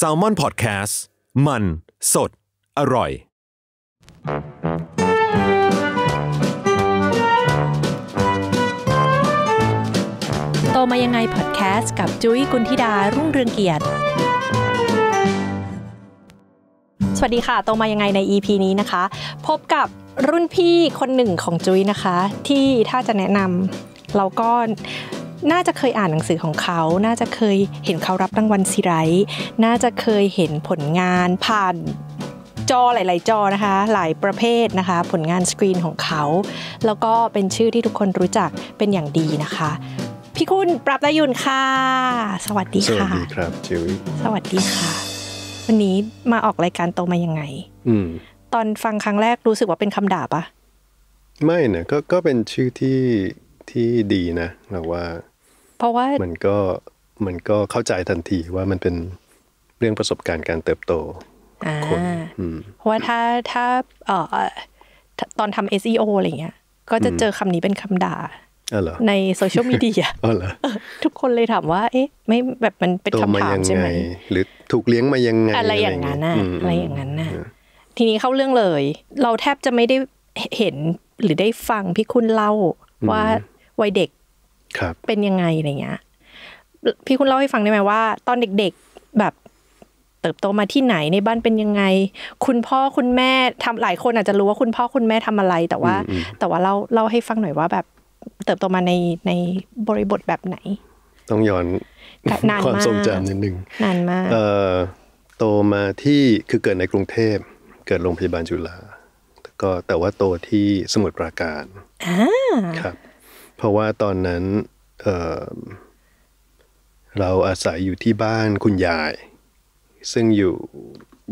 s a l ม o n PODCAST มัน สด อร่อย โตมายังไงพอดแคสต์กับจุ้ยกุลธิดารุ่งเรืองเกียรติ สวัสดีค่ะ โตมายังไงใน EP นี้นะคะ พบกับรุ่นพี่คนหนึ่งของจุ้ยนะคะ ที่ถ้าจะแนะนำเราก็น่าจะเคยอ่านหนังสือของเขา น่าจะเคยเห็นเขารับรางวัลซีไรต์น่าจะเคยเห็นผลงานผ่านจอหลาย ๆ จอนะคะ หลายประเภทนะคะ ผลงานสกรีนของเขา แล้วก็เป็นชื่อที่ทุกคนรู้จักเป็นอย่างดีนะคะ พี่คุณปรับไดยุนค่ะ สวัสดีค่ะ สวัสดีครับจิวิสวัสดีค่ะ วันนี้มาออกรายการโตมายังไง อืมตอนฟังครั้งแรกรู้สึกว่าเป็นคำด่าปะไม่นะก็ก็เป็นชื่อที่ที่ดีนะเราว่า เพราะว่ามันก็มันก็เข้าใจทันทีว่ามันเป็นเรื่องประสบการณ์การเติบโตคนเพราะว่าถ้าถ้าเอ่อตอนทำ SEO อะไรเงี้ย ก็จะเจอคำนี้เป็นคำด่าในโซเชียลมีเดียทุกคนเลยถามว่า เอ๊ะไม่แบบมันเป็นคำถามใช่ไหมหรือถูกเลี้ยงมายังไงอะไรอย่างนั้นน่ะอะไรอย่างนั้นน่ะทีนี้เข้าเรื่องเลย เราแทบจะไม่ได้เห็นหรือได้ฟังพี่คุณเล่าว่าวัยเด็กเป็นยังไงอะไรเงี้ยพี่คุณเล่าให้ฟังได้ไหมว่าตอนเด็ก ๆแบบ เติบโตมาที่ไหนในบ้านเป็นยังไง คุณพ่อคุณแม่ทำหลายคนอาจจะรู้ว่าคุณพ่อคุณแม่ทำอะไร แต่ว่า แต่ว่าเล่าเล่าให้ฟังหน่อยว่าแบบ เติบโตมาในในบริบทแบบไหน ต้องย้อนความทรงจำนิดนึงนานมากเอ่อโตมาที่คือเกิดในกรุงเทพเกิดโรงพยาบาลจุฬาก็แต่ว่าโตที่สมุทรปราการครับเพราะว่าตอนนั้นเเราอาศัยอยู่ที่บ้านคุณยาย ซึ่งอยู่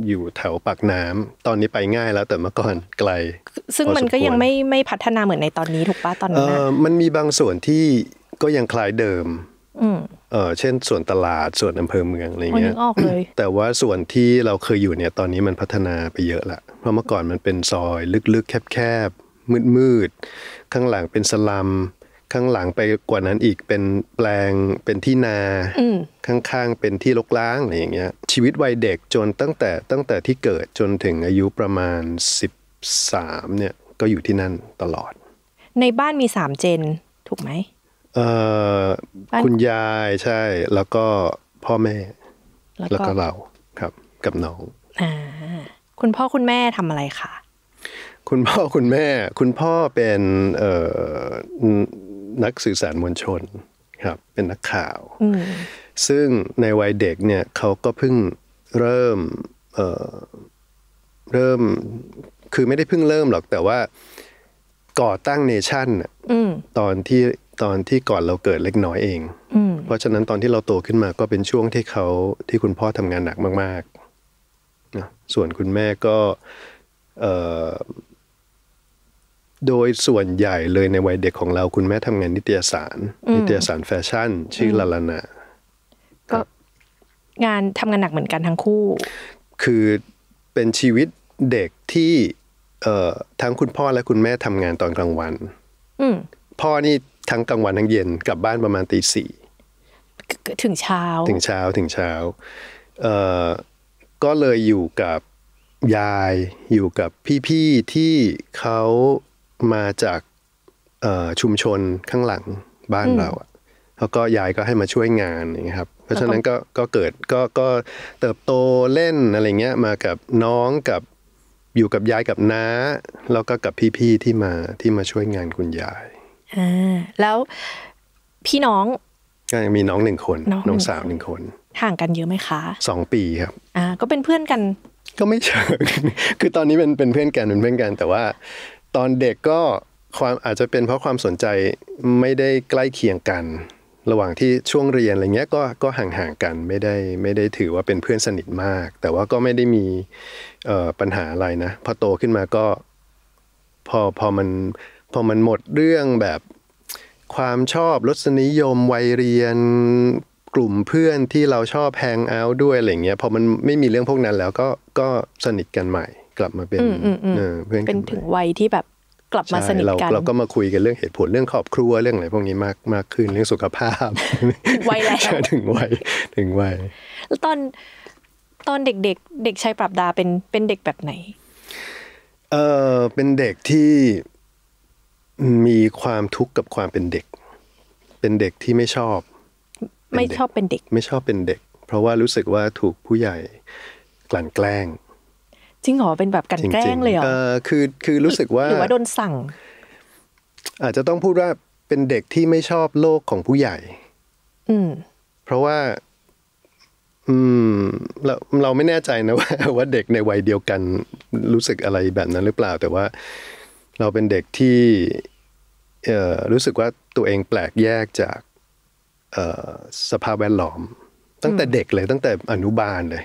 อยู่แถวปากน้ำ ตอนนี้ไปง่ายแล้ว แต่เมื่อก่อนไกล ซึ่งมันก็ยังไม่ไม่พัฒนาเหมือนในตอนนี้ถูกปะตอนนั้นมันมีบางส่วนที่ก็ยังคล้ายเดิมเออเช่นส่วนตลาดส่วนอำเภอเมืองอะไรเงี้ยแต่ว่าส่วนที่เราเคยอยู่เนี่ย ตอนนี้มันพัฒนาไปเยอะละเพราะเมื่อก่อนมันเป็นซอย ลึกๆ แคบๆมืดๆข้างหลังเป็นสลัมข้างหลังไปกว่านั้นอีกเป็นแปลงเป็นที่นาข้างๆเป็นที่ลกล้างอะไรอย่างเงี้ยชีวิตวัยเด็กจนตั้งแต่ตั้งแต่ที่เกิดจนถึงอายุประมาณ13เนี่ยก็อยู่ที่นั่นตลอด ในบ้านมีสามเจนถูกไหมเออคุณยายใช่ แล้วก็พ่อแม่ แล้วก็เราครับกับน้องอ่าคุณพ่อคุณแม่ทำอะไรคะคุณพ่อคุณแม่ คุณพ่อเป็นนักสื่อสารมวลชน ครับ เป็นนักข่าวซึ่งในวัยเด็กเนี่ยเขาก็เพิ่งเริ่มเเริ่ม คือไม่ได้เพิ่งเริ่มหรอก แต่ว่าก่อตั้งเนชั่นตอนที่ตอนที่ก่อนเราเกิดเล็กน้อยเองเพราะฉะนั้นตอนที่เราโตขึ้นมา ก็เป็นช่วงที่เขาที่คุณพ่อทำงานหนักมากๆนะส่วนคุณแม่ก็โดยส่วนใหญ่เลยในวัยเด็กของเราคุณแม่ทำงานนิตยสารนิตยสารแฟชั่น ชื่อลาลานาก็งานทำงานหนักเหมือนกันทั้งคู่ คือเป็นชีวิตเด็กที่ทั้งคุณพ่อและคุณแม่ทำงานตอนกลางวันพ่อนี่ทั้งกลางวันทั้งเย็นกลับบ้านประมาณตีสี่ ถึงเช้า ถึงเช้าถึงเช้าก็เลยอยู่กับยายอยู่กับพี่ๆที่เขามาจากชุมชนข้างหลังบ้านเราแล้วก็ยายก็ให้มาช่วยงานนะครับ เพราะฉะนั้นก็ก็เกิดก็ก็เติบโตเล่นอะไรเงี้ย มากับน้องกับอยู่กับยายกับน้าแล้วก็กับพี่ๆที่มาที่มาช่วยงานคุณยายอ่าแล้วพี่น้องก็ยังมีน้องหนึ่งคนน้องสาวหนึ่งคนห่างกันเยอะไหมคะสองปีครับ อ่าก็เป็นเพื่อนกัน ก็ไม่เชิงคือตอนนี้เป็นเป็นเพื่อนกันเป็นเพื่อนกันแต่ว่าตอนเด็กก็ความอาจจะเป็นเพราะความสนใจไม่ได้ใกล้เคียงกัน ระหว่างที่ช่วงเรียนอะไรเงี้ยก็ก็ห่างๆกันไม่ได้ไม่ได้ถือว่าเป็นเพื่อนสนิทมาก แต่ว่าก็ไม่ได้มีปัญหาอะไรนะพอโตขึ้นมาก็พอพอมันพอมันหมดเรื่องแบบความชอบรสนิยมวัยเรียนกลุ่มเพื่อนที่เราชอบแฮงเอาท์ด้วยอะไรเงี้ยพอมันไม่มีเรื่องพวกนั้นแล้วก็ก็สนิทกันใหม่กลับมาเป็นเพื่อนเป็นถึงวัยที่แบบกลับมาสนิทกันเราก็มาคุยกันเรื่องเหตุผลเรื่องครอบครัวเรื่องอะไรพวกนี้มากมากขึ้นเรื่องสุขภาพวัยแล้วถึงวัยถึงวัย แล้วตอนตอนเด็กๆเด็กชายปรับดาเป็นเป็นเด็กแบบไหนเออเป็นเด็กที่ มีความทุกข์กับความเป็นเด็ก เป็นเด็กที่ไม่ชอบ ไม่ชอบเป็นเด็ก ไม่ชอบเป็นเด็ก เพราะว่ารู้สึกว่าถูกผู้ใหญ่ กลั่นแกล้งจริงหรอเป็นแบบกันแกล้งเลยเหรอคือ คือรู้สึกว่าหรือว่าโดนสั่ง อาจจะต้องพูดว่าเป็นเด็กที่ไม่ชอบโลกของผู้ใหญ่ อืม เพราะว่า อืม เราเราไม่แน่ใจนะว่าว่าเด็กในวัยเดียวกันรู้สึกอะไรแบบนั้นหรือเปล่า แต่ว่าเราเป็นเด็กที่เออรู้สึกว่าตัวเองแปลกแยกจากเออสภาพแวดล้อม ตั้งแต่เด็กเลยตั้งแต่อนุบาลเลย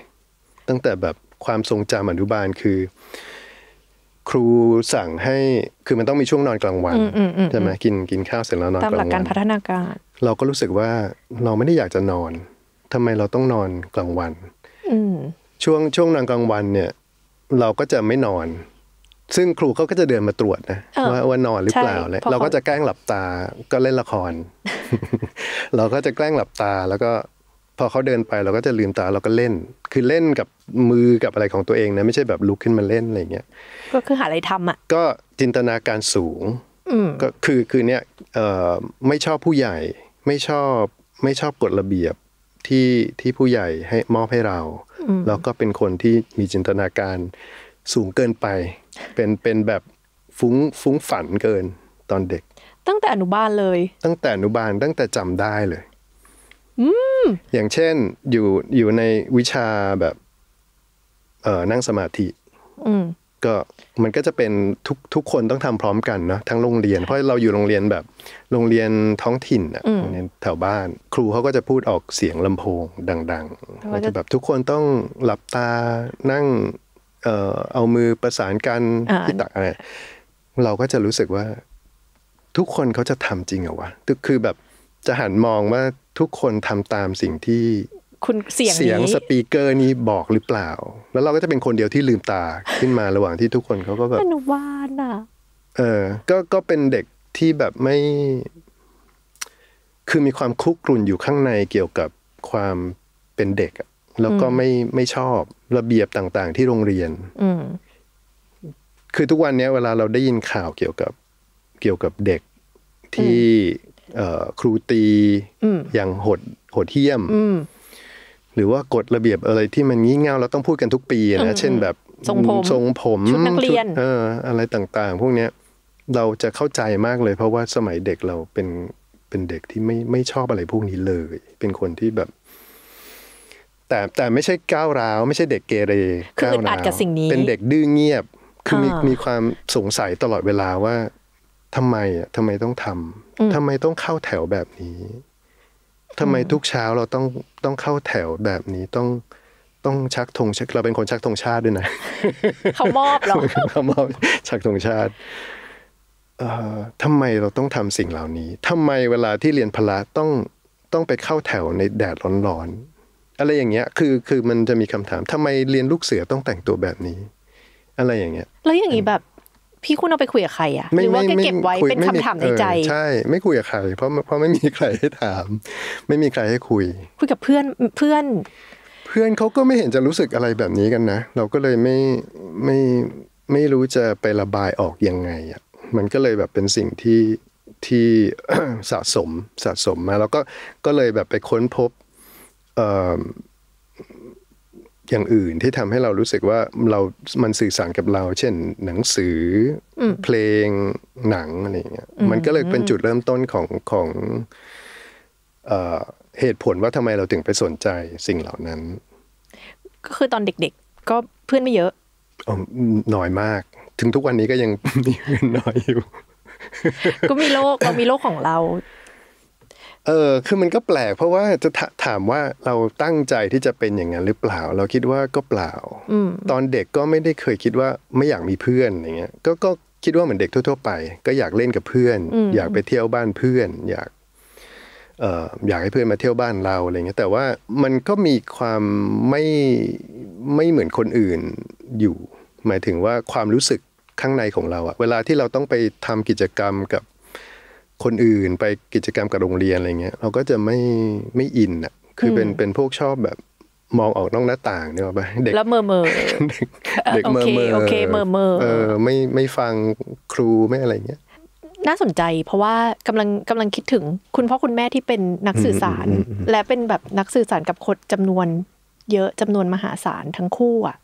ตั้งแต่แบบความทรงจำอนุบาลคือ ครูสั่งให้คือมันต้องมีช่วงนอนกลางวันใช่ไหมกินกินข้าวเสร็จแล้วนอนกลางวันตามหลักการพัฒนาการเราก็รู้สึกว่าเราไม่ได้อยากจะนอน ทำไมเราต้องนอนกลางวันช่วงช่วงนอนกลางวัน เนี่ย เราก็จะไม่นอน ซึ่งครูเขาก็จะเดินมาตรวจนะว่าว่านอนหรือเปล่าเลยเราก็จะแกล้งหลับตาก็เล่นละคร เราก็จะแกล้งหลับตาแล้วก็พอเขาเดินไปเราก็จะลืมตาเราก็เล่น คือเล่นกับมือกับอะไรของตัวเองนะไม่ใช่แบบลุกขึ้นมาเล่นอะไรเงี้ยก็คือหาอะไรทำอ่ะก็จินตนาการสูงก็คือคือเนี้ยไม่ชอบผู้ใหญ่ไม่ชอบไม่ชอบกฎระเบียบที่ที่ผู้ใหญ่ให้มอบให้เรา แล้วก็เป็นคนที่มีจินตนาการสูงเกินไป เป็นเป็นแบบฟุ้งฟุ้งฝันเกินตอนเด็ก ตั้งแต่อนุบาลเลย ตั้งแต่อนุบาลตั้งแต่จำได้เลยอย่างเช่นอยู่อยู่ในวิชาแบบเออนั่งสมาธิก็มันก็จะเป็น ทุกทุกคนต้องทำพร้อมกันเนาะทั้งโรงเรียนเพราะเราอยู่โรงเรียนแบบโรงเรียนท้องถิ่นอะโรงเรียนแถวบ้าน ครูเขาก็จะพูดออกเสียงลำโพง ดังๆก็จะแบบทุกคนต้องหลับตานั่งเอ่อเอามือประสานกันที่ตักอะไรเราก็จะรู้สึกว่า ทุกคนเขาจะทำจริงเหรอวะคือแบบจะหันมองว่าทุกคนทำตามสิ่งที่ คุณเสียงเสียงสปีกเกอร์นี้บอกหรือเปล่า แล้วเราก็จะเป็นคนเดียวที่ลืมตาขึ้นมาระหว่างที่ทุกคนเขาก็แบบอนุบาลอ่ะ เออ ก็ก็เป็นเด็กที่แบบไม่ คือมีความคุกรุ่นอยู่ข้างในเกี่ยวกับความเป็นเด็ก แล้วก็ไม่ไม่ชอบระเบียบต่างๆ ที่โรงเรียนคือทุกวันนี้เวลาเราได้ยินข่าวเกี่ยวกับ เกี่ยวกับเด็กที่ครูตีอย่างโหดโหดเที่ยมหรือว่ากฎระเบียบอะไรที่มันงี่เง่าเราต้องพูดกันทุกปีนะเช่นแบบทรงผมทรงผมชุดนักเรียนเออ อะไรต่างๆ พวกเนี้ยเราจะเข้าใจมากเลย เพราะว่าสมัยเด็กเราเป็นเป็นเด็กที่ไม่ไม่ชอบอะไรพวกนี้เลย เป็นคนที่แบบ แต่แต่ไม่ใช่ก้าวร้าวไม่ใช่เด็กเกเรก้าวร้าวเป็นเด็กดื้อเงียบ คือมีมีความสงสัยตลอดเวลาว่า ทำไมอ่ะทำไมต้องทำทำไมต้องเข้าแถวแบบนี้ ทำไมทุกเช้าเราต้องต้องเข้าแถวแบบนี้ต้องต้องชักธงเราเป็นคนชักธงชาติด้วยนะ เขามอบเราเขามอบ ชักธงชาติ เอ่อ ทำไมเราต้องทำสิ่งเหล่านี้ ทำไมเวลาที่เรียนพละต้องต้องไปเข้าแถวในแดดร้อนๆอะไรอย่างเงี้ย คือคือมันจะมีคำถาม ทำไมเรียนลูกเสือต้องแต่งตัวแบบนี้ อะไรอย่างเงี้ยแล้วอย่างนี้แบบพี่คุณเอาไปคุยกับใครอ่ะหรือว่าแกเก็บไว้เป็นคำถามในใจใช่ไม่คุยกับใคร เพราะเพราะไม่มีใครให้ถาม ไม่มีใครให้คุย คุยกับเพื่อนเพื่อน เพื่อนเขาก็ไม่เห็นจะรู้สึกอะไรแบบนี้กันนะเราก็เลยไม่ไม่ไม่รู้จะไประบายออกยังไงอ่ะมันก็เลยแบบเป็นสิ่งที่ที่สะสมสะสมมาแล้วก็ก็เลยแบบไปค้นพบอย่างอื่นที่ทำให้เรารู้สึกว่าเรา มันสื่อสารกับเรา เช่นหนังสือ เพลงหนังอะไรเงี้ย มันก็เลยเป็นจุดเริ่มต้นของของเหตุผลว่าทำไมเราถึงไปสนใจสิ่งเหล่านั้น ก็คือตอนเด็กๆ ก็เพื่อนไม่เยอะอน้อยมาก ถึงทุกวันนี้ก็ยังมีเพื่อนน้อยอยู่ ก็มีโลกเรามีโลกของเราเออคือมันก็แปลกเพราะว่าจะถามว่าเราตั้งใจที่จะเป็นอย่างนั้นหรือเปล่า เราคิดว่าก็เปล่าตอนเด็กก็ไม่ได้เคยคิดว่าไม่อยากมีเพื่อนอย่างเงี้ยก็ก็คิดว่าเหมือนเด็กทั่วๆไป ก็อยากเล่นกับเพื่อน อยากไปเที่ยวบ้านเพื่อน อยากเอ่ออยากให้เพื่อนมาเที่ยวบ้านเราอะไรเงี้ยแต่ว่ามันก็มีความไม่ไม่เหมือนคนอื่นอยู่หมายถึงว่าความรู้สึกข้างในของเราอะเวลาที่เราต้องไปทำกิจกรรมกับคนอื่นไปกิจกรรมกับโรงเรียนอะไรเงี้ยเราก็จะไม่ไม่อินอ่ะ คือเป็นเป็นพวกชอบแบบมองออกนอกหน้าต่างเนี่ยไปเด็กแล้วเมอเมอเด็กเมอเมอโอเคเมอเมอเออ ไม่ไม่ฟังครูไม่อะไรเงี้ยน่าสนใจ เพราะว่ากำลังกำลังคิดถึงคุณพ่อคุณแม่ที่เป็นนักสื่อสาร และเป็นแบบนักสื่อสารกับคนจำนวนเยอะจำนวนมหาศาลทั้งคู่ อ่ะ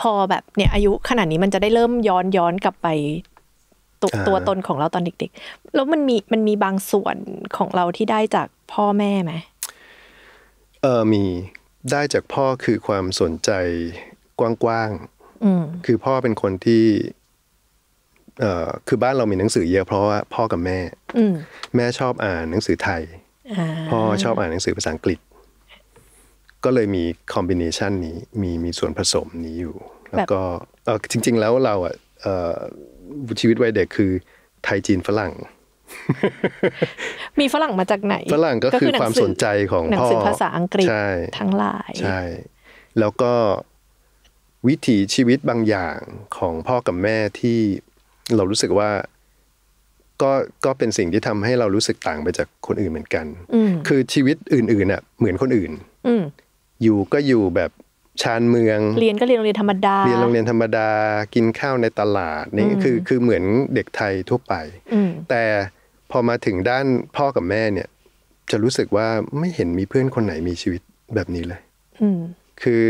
พอแบบเนี่ยอายุขนาดนี้มันจะได้เริ่มย้อนย้อนกลับไปตัวตัวตนของเราตอนเด็กๆ แล้วมันมีมันมีบางส่วนของเราที่ได้จากพ่อแม่ไหม เออมี ได้จากพ่อคือความสนใจกว้างๆคือพ่อเป็นคนที่ เออคือบ้านเรามีหนังสือเยอะ เพราะว่าพ่อกับแม่แม่ชอบอ่านหนังสือไทยพ่อชอบอ่านหนังสือภาษาอังกฤษ ก็เลยมีคอมบิเนชันนี้มีมีส่วนผสมนี้อยู่ แล้วก็จริง ๆ แล้วเราอ่ะชีวิตวัยเด็กคือไทยจีนฝรั่ง มีฝรั่งมาจากไหนฝรั่งก็คือความสนใจของพ่อภาษาอังกฤษทั้งหลายใช่ แล้วก็วิถีชีวิตบางอย่างของพ่อกับแม่ที่เรารู้สึกว่าก็ก็เป็นสิ่งที่ทำให้เรารู้สึกต่างไปจากคนอื่นเหมือนกัน คือชีวิตอื่นๆน่ะ เหมือนคนอื่นอยู่ก็อยู่แบบชานเมืองเรียนก็เรียนโรงเรียนธรรมดาเรียนโรงเรียนธรรมดากินข้าวในตลาดนี่คือ คือเหมือนเด็กไทยทั่วไปแต่พอมาถึงด้านพ่อกับแม่เนี่ย จะรู้สึกว่าไม่เห็นมีเพื่อนคนไหนมีชีวิตแบบนี้เลยคือ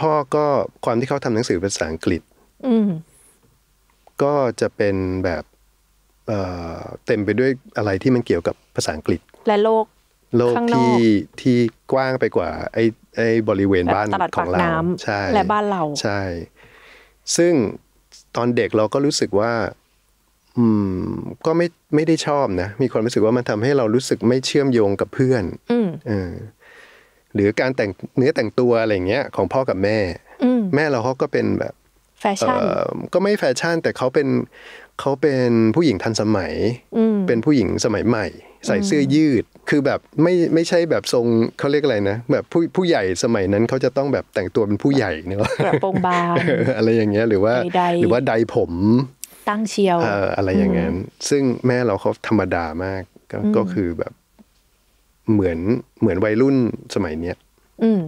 พ่อก็ความที่เขาทำหนังสือภาษาอังกฤษก็จะเป็นแบบเต็มไปด้วยอะไรที่มันเกี่ยวกับภาษาอังกฤษ และโลกโลกที่ที่กว้างไปกว่าไอไอ้บริเวณบ้านของเราใช่ และบ้านเราใช่ ซึ่งตอนเด็กเราก็รู้สึกว่า อืม ก็ไม่ไม่ได้ชอบนะ มีความรู้สึกว่ามันทำให้เรารู้สึกไม่เชื่อมโยงกับเพื่อน อืหรือการแต่งเนื้อแต่งตัวอะไรเงี้ย ของพ่อกับแม่แม่เราเขาก็เป็นแบบแฟชั่นก็ไม่แฟชั่น แต่เขาเป็นเขาเป็นผู้หญิงทันสมัยเป็นผู้หญิงสมัยใหม่ใส่เสื้อยืด คือแบบไม่ไม่ใช่แบบทรงเขาเรียกอะไรนะแบบผู้ผู้ใหญ่สมัยนั้นเขาจะต้องแบบแต่งตัวเป็นผู้ใหญ่เนาะแบบโปงบางอะไรอย่างเงี้ย หรือว่าหรือว่าใดผม ตั้งเชียวอะไรอย่างเงี้ยซึ่งแม่เราเขาธรรมดามากก็คือแบบเหมือนเหมือนวัยรุ่นสมัยเนี้ยออืม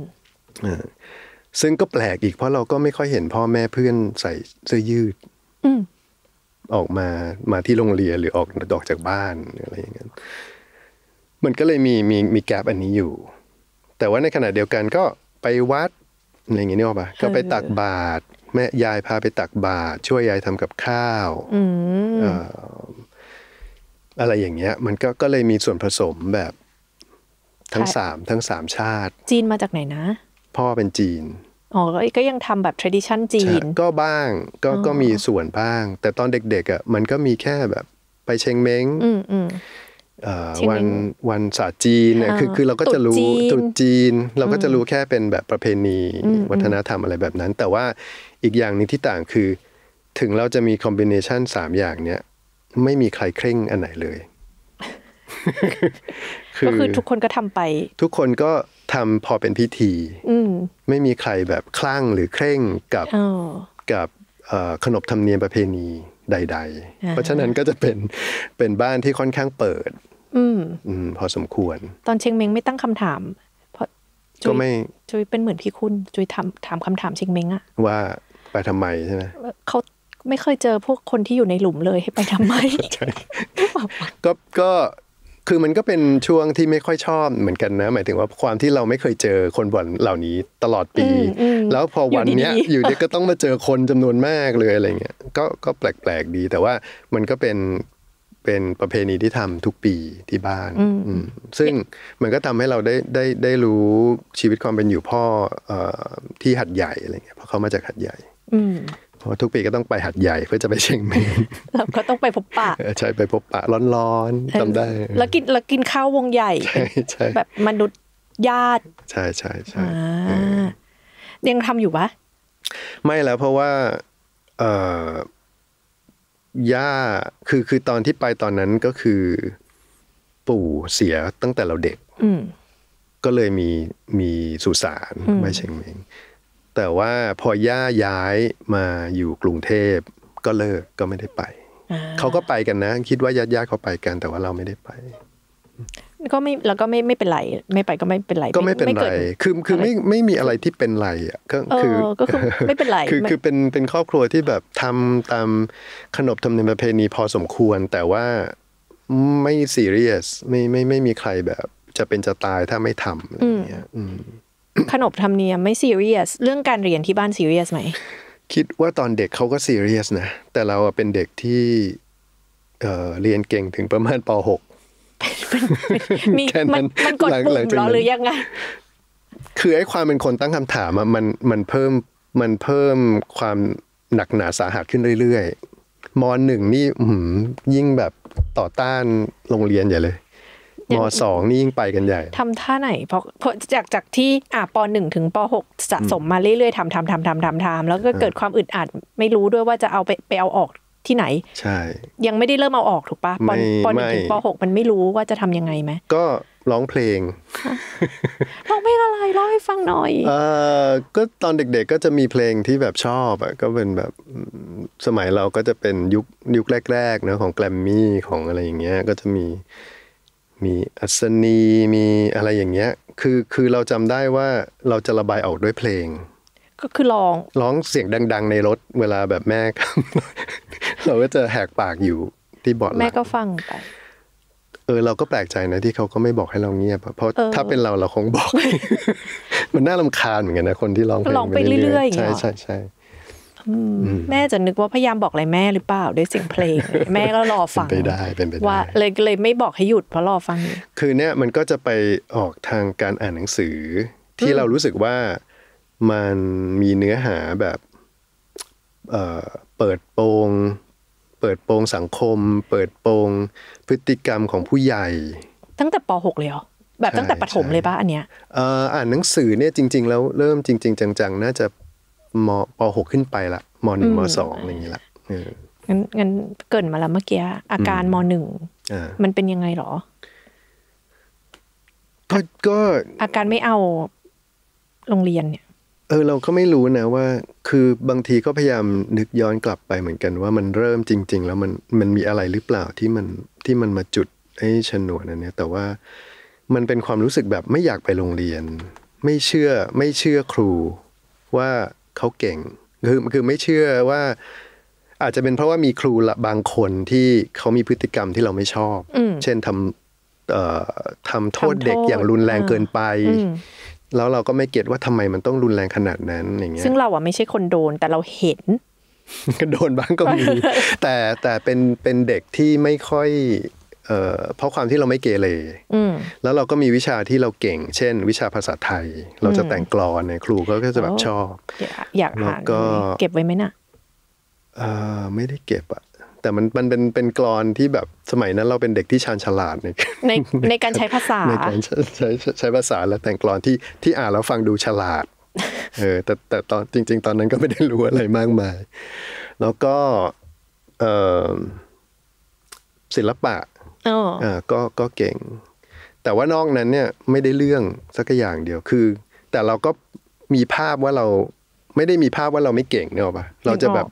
ซึ่งก็แปลกอีกเพราะเราก็ไม่ค่อยเห็นพ่อแม่เพื่อนใส่เสื้อยืดออกมามาที่โรงเรียนหรือออกดอกจากบ้านอะไรอย่างเงี้ยมันก็เลยมีมีมีแกลบอันนี้อยู่ แต่ว่าในขณะเดียวกันก็ไปวัดอะไรอย่างเงี้ยนี่ออกปะก็ไปตักบาตรแม่ยายพาไปตักบาตรช่วยยายทำกับข้าวอะไรอย่างเงี้ย มันก็ก็เลยมีส่วนผสมแบบทั้งสามทั้งสามชาติ จีนมาจากไหนนะพ่อเป็นจีนอ๋อก็ยังทำแบบ tradition จีน ก็บ้าง ก็ก็มีส่วนบ้าง แต่ตอนเด็กๆอ่ะมันก็มีแค่แบบไปเชงเม้งวันวันศาสตร์จีนเนี่ยคือคือเราก็จะรู้ตุดจีน เราก็จะรู้แค่เป็นแบบประเพณีวัฒนธรรมอะไรแบบนั้น แต่ว่าอีกอย่างหนึ่งที่ต่างคือ ถึงเราจะมีคอมบิเนชันสามอย่างเนี้ยไม่มีใครเคร่งอันไหนเลย ก็คือทุกคนก็ทำไป ทุกคนก็ทำพอเป็นพิธีไม่มีใครแบบคลั่งหรือเคร่งกับกับขนบธรรมเนียมประเพณีใด ๆ เพราะฉะนั้นก็จะเป็นเป็นบ้านที่ค่อนข้างเปิด อืพอสมควร ตอนเชงเมงไม่ตั้งคำถามเพราะก็ไม่จุยเป็นเหมือนพี่คุณ จุยถามถามคำถามเชงเมงอะว่าไปทำไมใช่ไหมเขาไม่เคยเจอพวกคนที่อยู่ในหลุมเลยให้ไปทำไมก็ก็คือมันก็เป็นช่วงที่ไม่ค่อยชอบเหมือนกันนะ หมายถึงว่าความที่เราไม่เคยเจอคนบ่นเหล่านี้ตลอดปี แล้วพอวันเนี้ยอยู่ดีก็ต้องมาเจอคนจำนวนมากเลยอะไรเงี้ยก็ก็แปลกๆดีแต่ว่ามันก็เป็นเป็นประเพณีที่ทำทุกปีที่บ้านซึ่งมันก็ทำให้เราได้ได้ได้รู้ชีวิตความเป็นอยู่พ่อที่หัดใหญ่อะไรเงี้ยเพราะเขามาจากหัดใหญ่อืพราะทุกปีก็ต้องไปหัดใหญ่เพื่อจะไปเชียงใหม่เราก็ต้องไปพบปะใช่ไปพบปะร้อนๆจำได้ แล้วกิน แล้วกินข้าววงใหญ่ ใช่แบบมนุษย์ญาติ ใช่ใช่ใช่ยังทำอยู่ปะไม่แล้วเพราะว่า เออย่าคือคือตอนที่ไปตอนนั้นก็คือ ปู่เสียตั้งแต่เราเด็กก็เลยมีมีสุสานไม่เชียงใหม่แต่ว่าพอย่าย้ายมาอยู่กรุงเทพก็เลิกก็ไม่ได้ไปเขาก็ไปกันนะ คิดว่าญาติญาติเขาไปกันแต่ว่าเราไม่ได้ไปก็ไม่เราก็ไม่ไม่เป็นไรไม่ไปก็ไม่เป็นไร ก็ไม่เป็นไร คือคือไม่ไม่มีอะไรที่เป็นไร อ่ะก็คือก็คือไม่เป็นไรคือคือเป็นเป็นครอบครัวที่แบบทำตามขนบธรรมเนียมประเพณีพอสมควรแต่ว่าไม่ซีเรียสไม่ไม่ไม่มีใครแบบ จะเป็นจะตายถ้าไม่ทำอะไรอย่างเงี้ยขนบธรรมเนียมไม่ซีเรียส เรื่องการเรียนที่บ้านซีเรียสไหมคิดว่าตอนเด็กเขาก็ซีเรียส นะ แต่เราเป็นเด็กที่เเรียนเก่งถึงประมาณป .6 มีมันมันกดปุ่มหรือยังไงคือไอ้ความเป็นคนตั้งคำถามมันมันเพิ่มมันเพิ่มความหนักหนาสาหัสขึ้นเรื่อยๆมอหนึ่งนี่ยิ่งแบบต่อต้านโรงเรียนใหญ่เลยมสองนี่ยิ่งไปกันใหญ่ทำท่าไหนเพราะเพราะจากจากที่อ่าปหนึ่งถึงปหกสะสมมาเรื่อยๆทำทำทำทำทำทำแล้วก็เกิดความอึดอัดไม่รู้ด้วยว่าจะเอาไปไปเอาออกที่ไหน ใช่ ยังไม่ได้เริ่มเอาออกถูกปะปหนึ่งถึงปหกมันไม่รู้ว่าจะทํำยังไงไหม ก็ร้องเพลงร้องเพลงอะไรร้องให้ฟังหน่อย เออก็ตอนเด็กๆก็จะมีเพลงที่แบบชอบ อ่ะ ก็เป็นแบบสมัยเราก็จะเป็นยุคยุคแรกๆเนอะของแกรมมี่ของอะไรอย่างเงี้ย ก็จะมีมีอัศนีมีอะไรอย่างเงี้ย คือคือเราจำได้ว่าเราจะระบายออกด้วยเพลง ก็คือร้องร้องเสียงดังๆ ในรถเวลาแบบแม่เราก็จะแหกปากอยู่ที่บอดแม่ก็ฟังไปเออเราก็แปลกใจนะที่เขาก็ไม่บอกให้เราเงียบเพราะถ้าเป็นเราเราคงบอกมันน่าลำคาญเหมือนกันนะคนที่ร้องเพลงไปเรื่อยๆใช่ใช่ใช่แม่จะนึกว่าพยายามบอกอะไรแม่หรือเปล่าด้วยสิ่งเพลงแม่ก็รอฟังไปได้เป็นไปได้ว่าเลยเลยไม่บอกให้หยุดเพราะรอฟัง คือเนี่ยมันก็จะไปออกทางการอ่านหนังสือ ที่เรารู้สึกว่ามันมีเนื้อหาแบบเปิดโปง เปิดโปงสังคม เปิดโปงพฤติกรรมของผู้ใหญ่ตั้งแต่ป .6 เลยเหรอแบบตั้งแต่ปฐมเลยปะอันเนี้ยอ่านหนังสือเนี่ยจริงๆแล้วเริ่มจริงๆ จังๆน่าจะมปหกขึ้นไปละมหนึ่งมสองอะไรอย่างนี้ละงั้นงั้นเกิดมาแล้วเมื่อกี้อาการมหนึ่งมันเป็นยังไงหรอก็ก็อาการไม่เอาโรงเรียนเนี่ย เออ เราก็ไม่รู้นะ ว่า คือบางทีก็พยายามนึกย้อนกลับไปเหมือนกันว่ามันเริ่มจริง ๆ แล้วมันมันมีอะไรหรือเปล่าที่มันที่มันมาจุดไอ้ฉนวนอันนี้แต่ว่ามันเป็นความรู้สึกแบบไม่อยากไปโรงเรียน ไม่เชื่อไม่เชื่อครูว่าเขาเก่ง คือคือ ไม่เชื่อว่า อาจจะเป็นเพราะว่ามีครูละบางคนที่เขามีพฤติกรรมที่เราไม่ชอบ เช่นทำทำโทษเด็กอย่างรุนแรงเกินไป แล้วเราก็ไม่เก็ตว่าทำไมมันต้องรุนแรงขนาดนั้น อย่างเงี้ย ซึ่งเราอะไม่ใช่คนโดน แต่เราเห็นก็โดนบ้างก็มี แต่แต่เป็น เป็นเด็กที่ไม่ค่อยเพราะความที่เราไม่เกเรแล้วเราก็มีวิชาที่เราเก่ง เช่น วิชาภาษาไทย เราจะแต่งกลอนเนี่ยครูก็จะแบบชอบอยากอ่านเก็บไว้ไหมน่ะเออไม่ได้เก็บอะ แต่มันมันเป็นเป็นกรอนที่แบบสมัยนั้นเราเป็นเด็กที่ชาญฉลาดในในในการใช้ภาษา ในการใช้ใช้ภาษาและแต่งกรอนที่ที่อ่านแล้วฟังดูฉลาด เออแต่แต่ตอนจริง ๆ ตอนนั้นก็ไม่ได้รู้อะไรมากมาย แล้วก็ศิลปะอ่าก็ ก็เก่ง แต่ว่านอกนั้นเนี่ยไม่ได้เรื่องสักอย่างเดียว คือ แต่เราก็มีภาพว่าเราไม่ได้มีภาพว่าเราไม่เก่งเนอะปะเราจะแบบ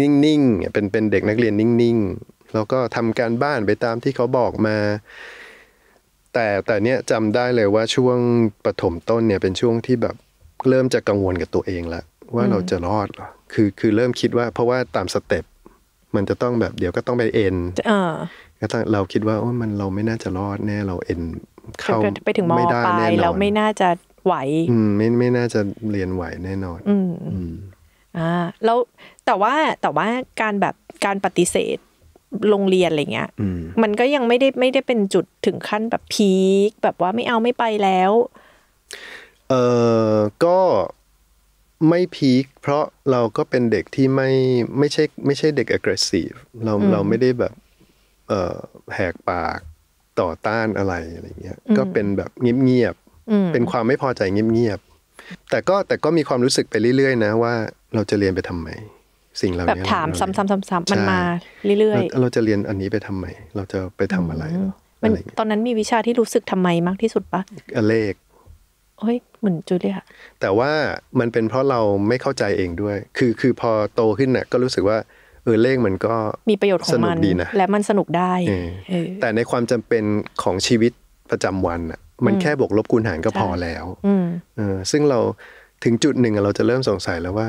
นิ่งๆ เป็น เป็นเด็กนักเรียนนิ่งๆ แล้วก็ทำการบ้านไปตามที่เขาบอกมา แต่ แต่เนี้ยจำได้เลยว่าช่วงปฐมต้นเนี่ยเป็นช่วงที่แบบเริ่มจะกังวลกับตัวเองละว่าเราจะรอดหรอ คือ คือเริ่มคิดว่า เพราะว่าตามสเต็ปมันจะต้องแบบเดี๋ยวก็ต้องไปเอ็นก็ต้องเราคิดว่าโอ้มันเราไม่น่าจะรอดแน่เราเอ็นเข้าไปถึงมอปลายแล้วไม่น่าจะไหว อืมไม่ไม่น่าจะเรียนไหวแน่นอน อืมอ่าแล้วแต่ว่าแต่ว่าการแบบการปฏิเสธโรงเรียนอะไรเงี้ยมันก็ยังไม่ได้ไม่ได้เป็นจุดถึงขั้นแบบพีคแบบว่าไม่เอาไม่ไปแล้วเออก็ไม่พีคเพราะเราก็เป็นเด็กที่ไม่ไม่ใช่ไม่ใช่เด็ก aggressive เราเราไม่ได้แบบแหกปากต่อต้านอะไรอะไรเงี้ยก็เป็นแบบเงียบๆเป็นความไม่พอใจเงียบๆแต่ก็แต่ก็มีความรู้สึกไปเรื่อยๆ นะว่าเราจะเรียนไปทำไมสิ่งเหล่านี้แบบถามซ้ำๆๆ มันมาเรื่อยๆเราจะเรียนอันนี้ไปทำไมเราจะไปทำอะไรมันตอนนั้นมีวิชาที่รู้สึกทำไมมากที่สุดปะเลขโอ้ยเหมือนจูเลียแต่ว่ามันเป็นเพราะเราไม่เข้าใจเองด้วย คือคือพอโตขึ้นเน่ะก็รู้สึกว่าเออเลขมันก็มีประโยชน์ของมันดีนะและมันสนุกได้แต่ในความจำเป็นของชีวิตประจำวันอ่ะมันแค่บวกลบคูณหารก็พอแล้วเออ ซึ่งเราถึงจุดหนึ่งเราจะเริ่มสงสัยแล้วว่า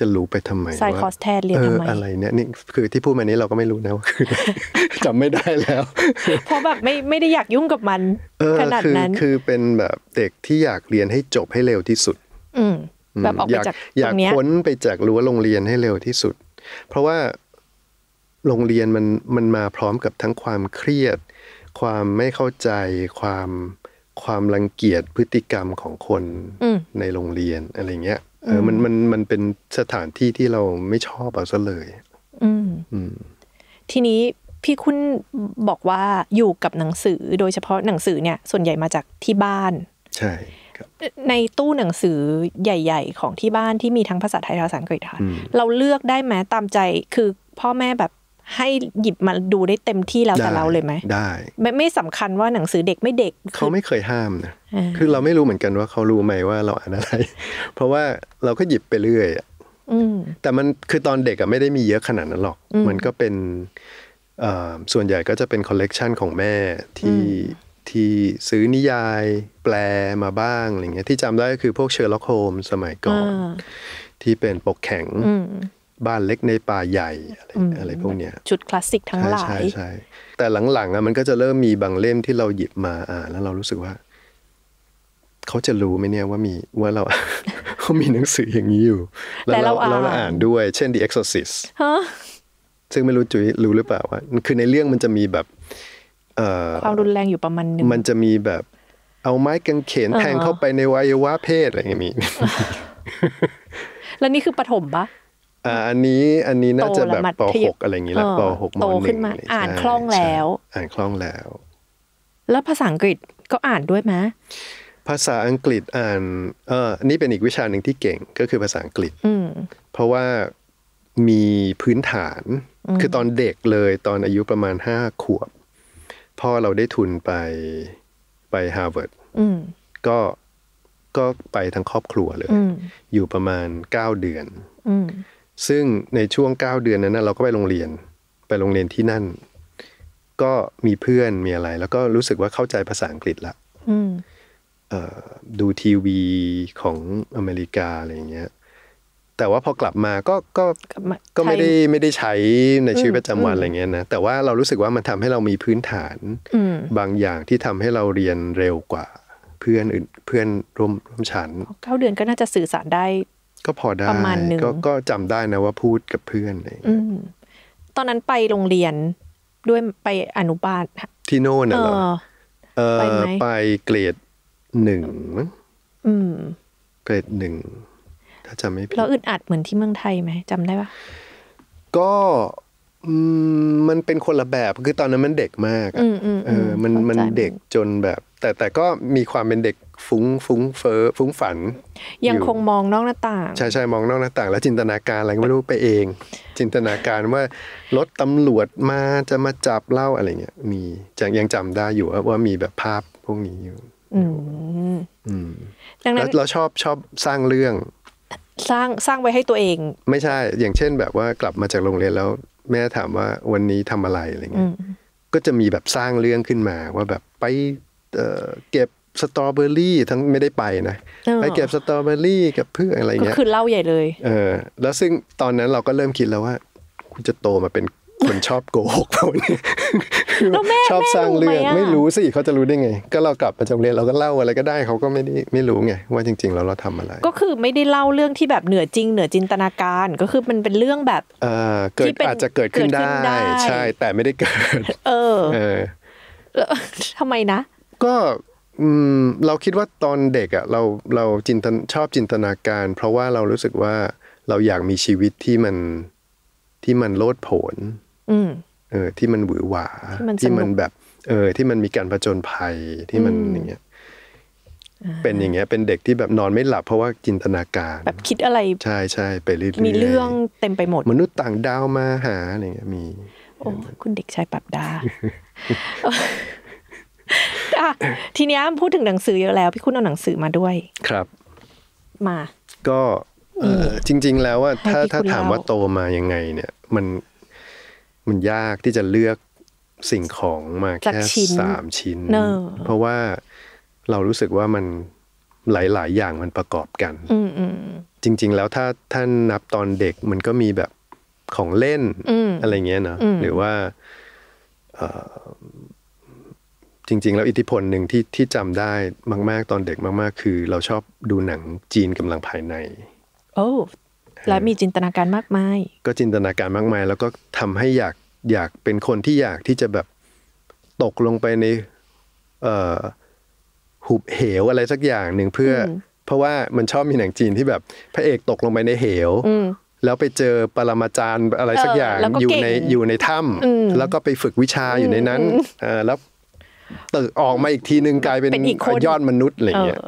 จะรู้ไปทำไมส่คอสแทนเรียนทำไมอะไรเนี่ยนี่คือที่พูดมานี้เราก็ไม่รู้นะว่าคือจำไม่ได้แล้วเพราะแบบไม่ไม่ได้อยากยุ่งกับมันขนาดนั้นคือเป็นแบบเด็กที่อยากเรียนให้จบให้เร็วที่สุด อืแบบออกไปจากอยากพ้นไปจากรั้วโรงเรียนให้เร็วที่สุดเพราะว่าโรงเรียนมันมันมาพร้อมกับทั้งความเครียด ความไม่เข้าใจความความรังเกียจพฤติกรรมของคนในโรงเรียนอะไรเงี้ยเออมันมันมันเป็นสถานที่ที่เราไม่ชอบเอาซะเลยทีนี้พี่คุณบอกว่าอยู่กับหนังสือ โดยเฉพาะหนังสือเนี่ยส่วนใหญ่มาจากที่บ้าน ใช่ในตู้หนังสือใหญ่ ๆ ของที่บ้านที่มีทั้งภาษาไทยภาษาอังกฤษค่ะเราเลือกได้ไหมตามใจคือพ่อแม่แบบให้หยิบมาดูได้เต็มที่แล้วแต่เราเลยไหมได้ไม่ไม่สำคัญว่าหนังสือเด็กไม่เด็กเขาไม่เคยห้ามนะคือเราไม่รู้เหมือนกันว่าเขารู้ไหมว่าเราอ่านอะไรเพราะว่าเราก็หยิบไปเรื่อยอ่ะแต่มันคือตอนเด็กอะไม่ได้มีเยอะขนาดนั้นหรอก มันก็เป็นส่วนใหญ่ก็จะเป็นคอลเลกชันของแม่ที่ที่ซื้อนิยายแปลมาบ้างอะไรเงี้ย ที่จำได้ก็คือพวกเชอร์ล็อกโฮมสมัยก่อนที่เป็นปกแข็งบ้านเล็กในป่าใหญ่อะไรอะไร พวกเนี้ยชุดคลาสสิกทั้งหลายใช่ใช่แต่หลังๆอ่ะมันก็จะเริ่มมีบางเล่มที่เราหยิบมาอ่าน แล้วเรารู้สึกว่าเขาจะรู้ไหมเนี่ยว่ามีว่าเราเขามีหนังสืออย่างนี้อยู่แล้วเราเราอ่านด้วย เช่น The Exorcist ซึ่งไม่รู้จุยรู้หรือเปล่าว่าคือในเรื่องมันจะมีแบบความรุนแรงอยู่ประมาณนึงมันจะมีแบบ เอาไม้กางเขนแทงเข้าไปในวัยวะเพศอะไรอย่างนี้มีแล้วนี่คือปฐมปะอ่าอันนี้อันนี้น่าจะแบบปกอะไรอย่างนี้และปกม .1 อ่านคล่องแล้ว อ่านคล่องแล้ว แล้วภาษาอังกฤษก็อ่านด้วยไหมภาษาอังกฤษอ่านเออนี่เป็นอีกวิชาหนึ่งที่เก่งก็คือภาษาอังกฤษเพราะว่ามีพื้นฐาน คือตอนเด็กเลย ตอนอายุประมาณห้าขวบพ่อเราได้ทุนไปไปฮาร์วาร์ดก็ก็ไปทั้งครอบครัวเลย อยู่ประมาณเก้าเดือนซึ่งในช่วงเก้าเดือนนั้นเราก็ไปโรงเรียน ไปโรงเรียนที่นั่น ก็มีเพื่อนมีอะไร แล้วก็รู้สึกว่าเข้าใจภาษาอังกฤษละดูทีวีของอเมริกาอะไรอย่างเงี้ยแต่ว่าพอกลับมาก็ก็ก็ไม่ได้ไม่ได้ใช้ในชีวิตประจำวันอะไรเงี้ยนะแต่ว่าเรารู้สึกว่ามันทำให้เรามีพื้นฐานบางอย่างที่ทำให้เราเรียนเร็วกว่า เพื่อนอื่นเพื่อนร่วมร่วมชั้นเก้าเดือนก็น่าจะสื่อสารได้ ก็พอได้ประมาณนึงก็จำได้นะว่าพูดกับเพื่อนอะไรตอนนั้นไปโรงเรียนด้วยไปอนุบาลที่โน่นเหรอไหมไปเกรดหนึ่งเกรดหนึ่งถ้าจำไม่ผิดเราอึดอัดเหมือนที่เมืองไทยไหมจำได้ปะก็มันเป็นคนละแบบคือตอนนั้นมันเด็กมากเออมันมันเด็กจนแบบ แต่แต่ก็มีความเป็นเด็กฟุ้งฟุ้งเฟ้อฟุ้งฝัน ยังคงมองนอกหน้าต่างใช่ใช่มองนอกหน้าต่างแล้วจินตนาการอะไรไม่รู้ไปเอง จินตนาการว่ารถตำรวจมาจะมาจับเล่าอะไรเงี้ยมียังจำได้อยู่ว่ามีแบบภาพพวกนี้อยู่แล้วเราชอบชอบสร้างเรื่องสร้างสร้างไว้ให้ตัวเอง ไม่ใช่ อย่างเช่นแบบว่ากลับมาจากโรงเรียนแล้ว แม่ถามว่าวันนี้ทำอะไรอะไรเงี้ยก็จะมีแบบสร้างเรื่องขึ้นมา ว่าแบบไปเก็บสตรอเบอรี่ ทั้งไม่ได้ไปนะไปเก็บสตรอเบอรี่กับเพื่ออะไรเงี้ยก็คือเล่าใหญ่เลย เออ แล้วซึ่งตอนนั้นเราก็เริ่มคิดแล้วว่า คุณจะโตมาเป็นคนชอบโกหกพวกนี้ชอบสร้างเรื่อง ไม่รู้สิเขาจะรู้ได้ไง ก็เรากลับไปจำเรียนเราก็เล่าอะไรก็ได้เขาก็ไม่ได้ไม่รู้ไงว่าจริงๆเราเราทำอะไร ก็คือไม่ได้เล่าเรื่องที่แบบเหนือจริง เหนือจินตนาการก็คือมันเป็นเรื่องแบบ เออเกิดอาจจะเกิดขึ้นได้ ใช่ แต่ไม่ได้เกิด เออเออทำไมนะ ก็เราคิดว่าตอนเด็กอ่ะ เราเราจินตชอบจินตนาการ เพราะว่าเรารู้สึกว่าเราอยากมีชีวิตที่มันที่มันโลดโผนเออ ที่มันหวือหวาที่มันแบบ เออ ที่มันมีการผจญภัยที่มันอย่างเงี้ย เป็นอย่างเงี้ย เป็นเด็กที่แบบนอนไม่หลับเพราะว่าจินตนาการ แบบคิดอะไร ใช่ใช่ไปเรื่อยมีเรื่องเต็มไปหมด มนุษย์ต่างดาวมาหาอะไรเงี้ยมีโอ้คุณเด็กชายปรับดาทีเนี้ยพูดถึงหนังสือเยอะแล้ว พี่คุณเอาหนังสือมาด้วย ครับ มา ก็จริง ๆ แล้วว่าถ้าถ้าถามว่าโตมายังไง เนี่ยมันมันยากที่จะเลือกสิ่งของมาแค่สามชิ้น เพราะว่าเรารู้สึกว่ามันหลายๆ อย่างมันประกอบกันจริง ๆ แล้วถ้าท่านนับตอนเด็กมันก็มีแบบของเล่นอะไรเงี้ยนะหรือว่าจริงๆแล้วอิทธิพลหนึ่งที่ที่จำได้มาก ๆตอนเด็กมากๆ คือ เราชอบดูหนังจีนกำลังภายในโอ้และมีจินตนาการมากมายก็จินตนาการมากมายแล้วก็ทำให้อยากอยากเป็นคนที่อยากที่จะแบบตกลงไปในหุบเหวอะไรสักอย่างหนึ่งเพื่อ เพราะว่ามันชอบมีหนังจีนที่แบบ พระเอกตกลงไปในเหวแล้วไปเจอปรมาจารย์อะไรสักอย่างอยู่ในอยู่ในถ้ำแล้วก็ไปฝึกวิชาอยู่ในนั้นแล้วตึกออกมาอีกทีนึงกลายเป็นนยอดมนุษย์อะไรเงี้ย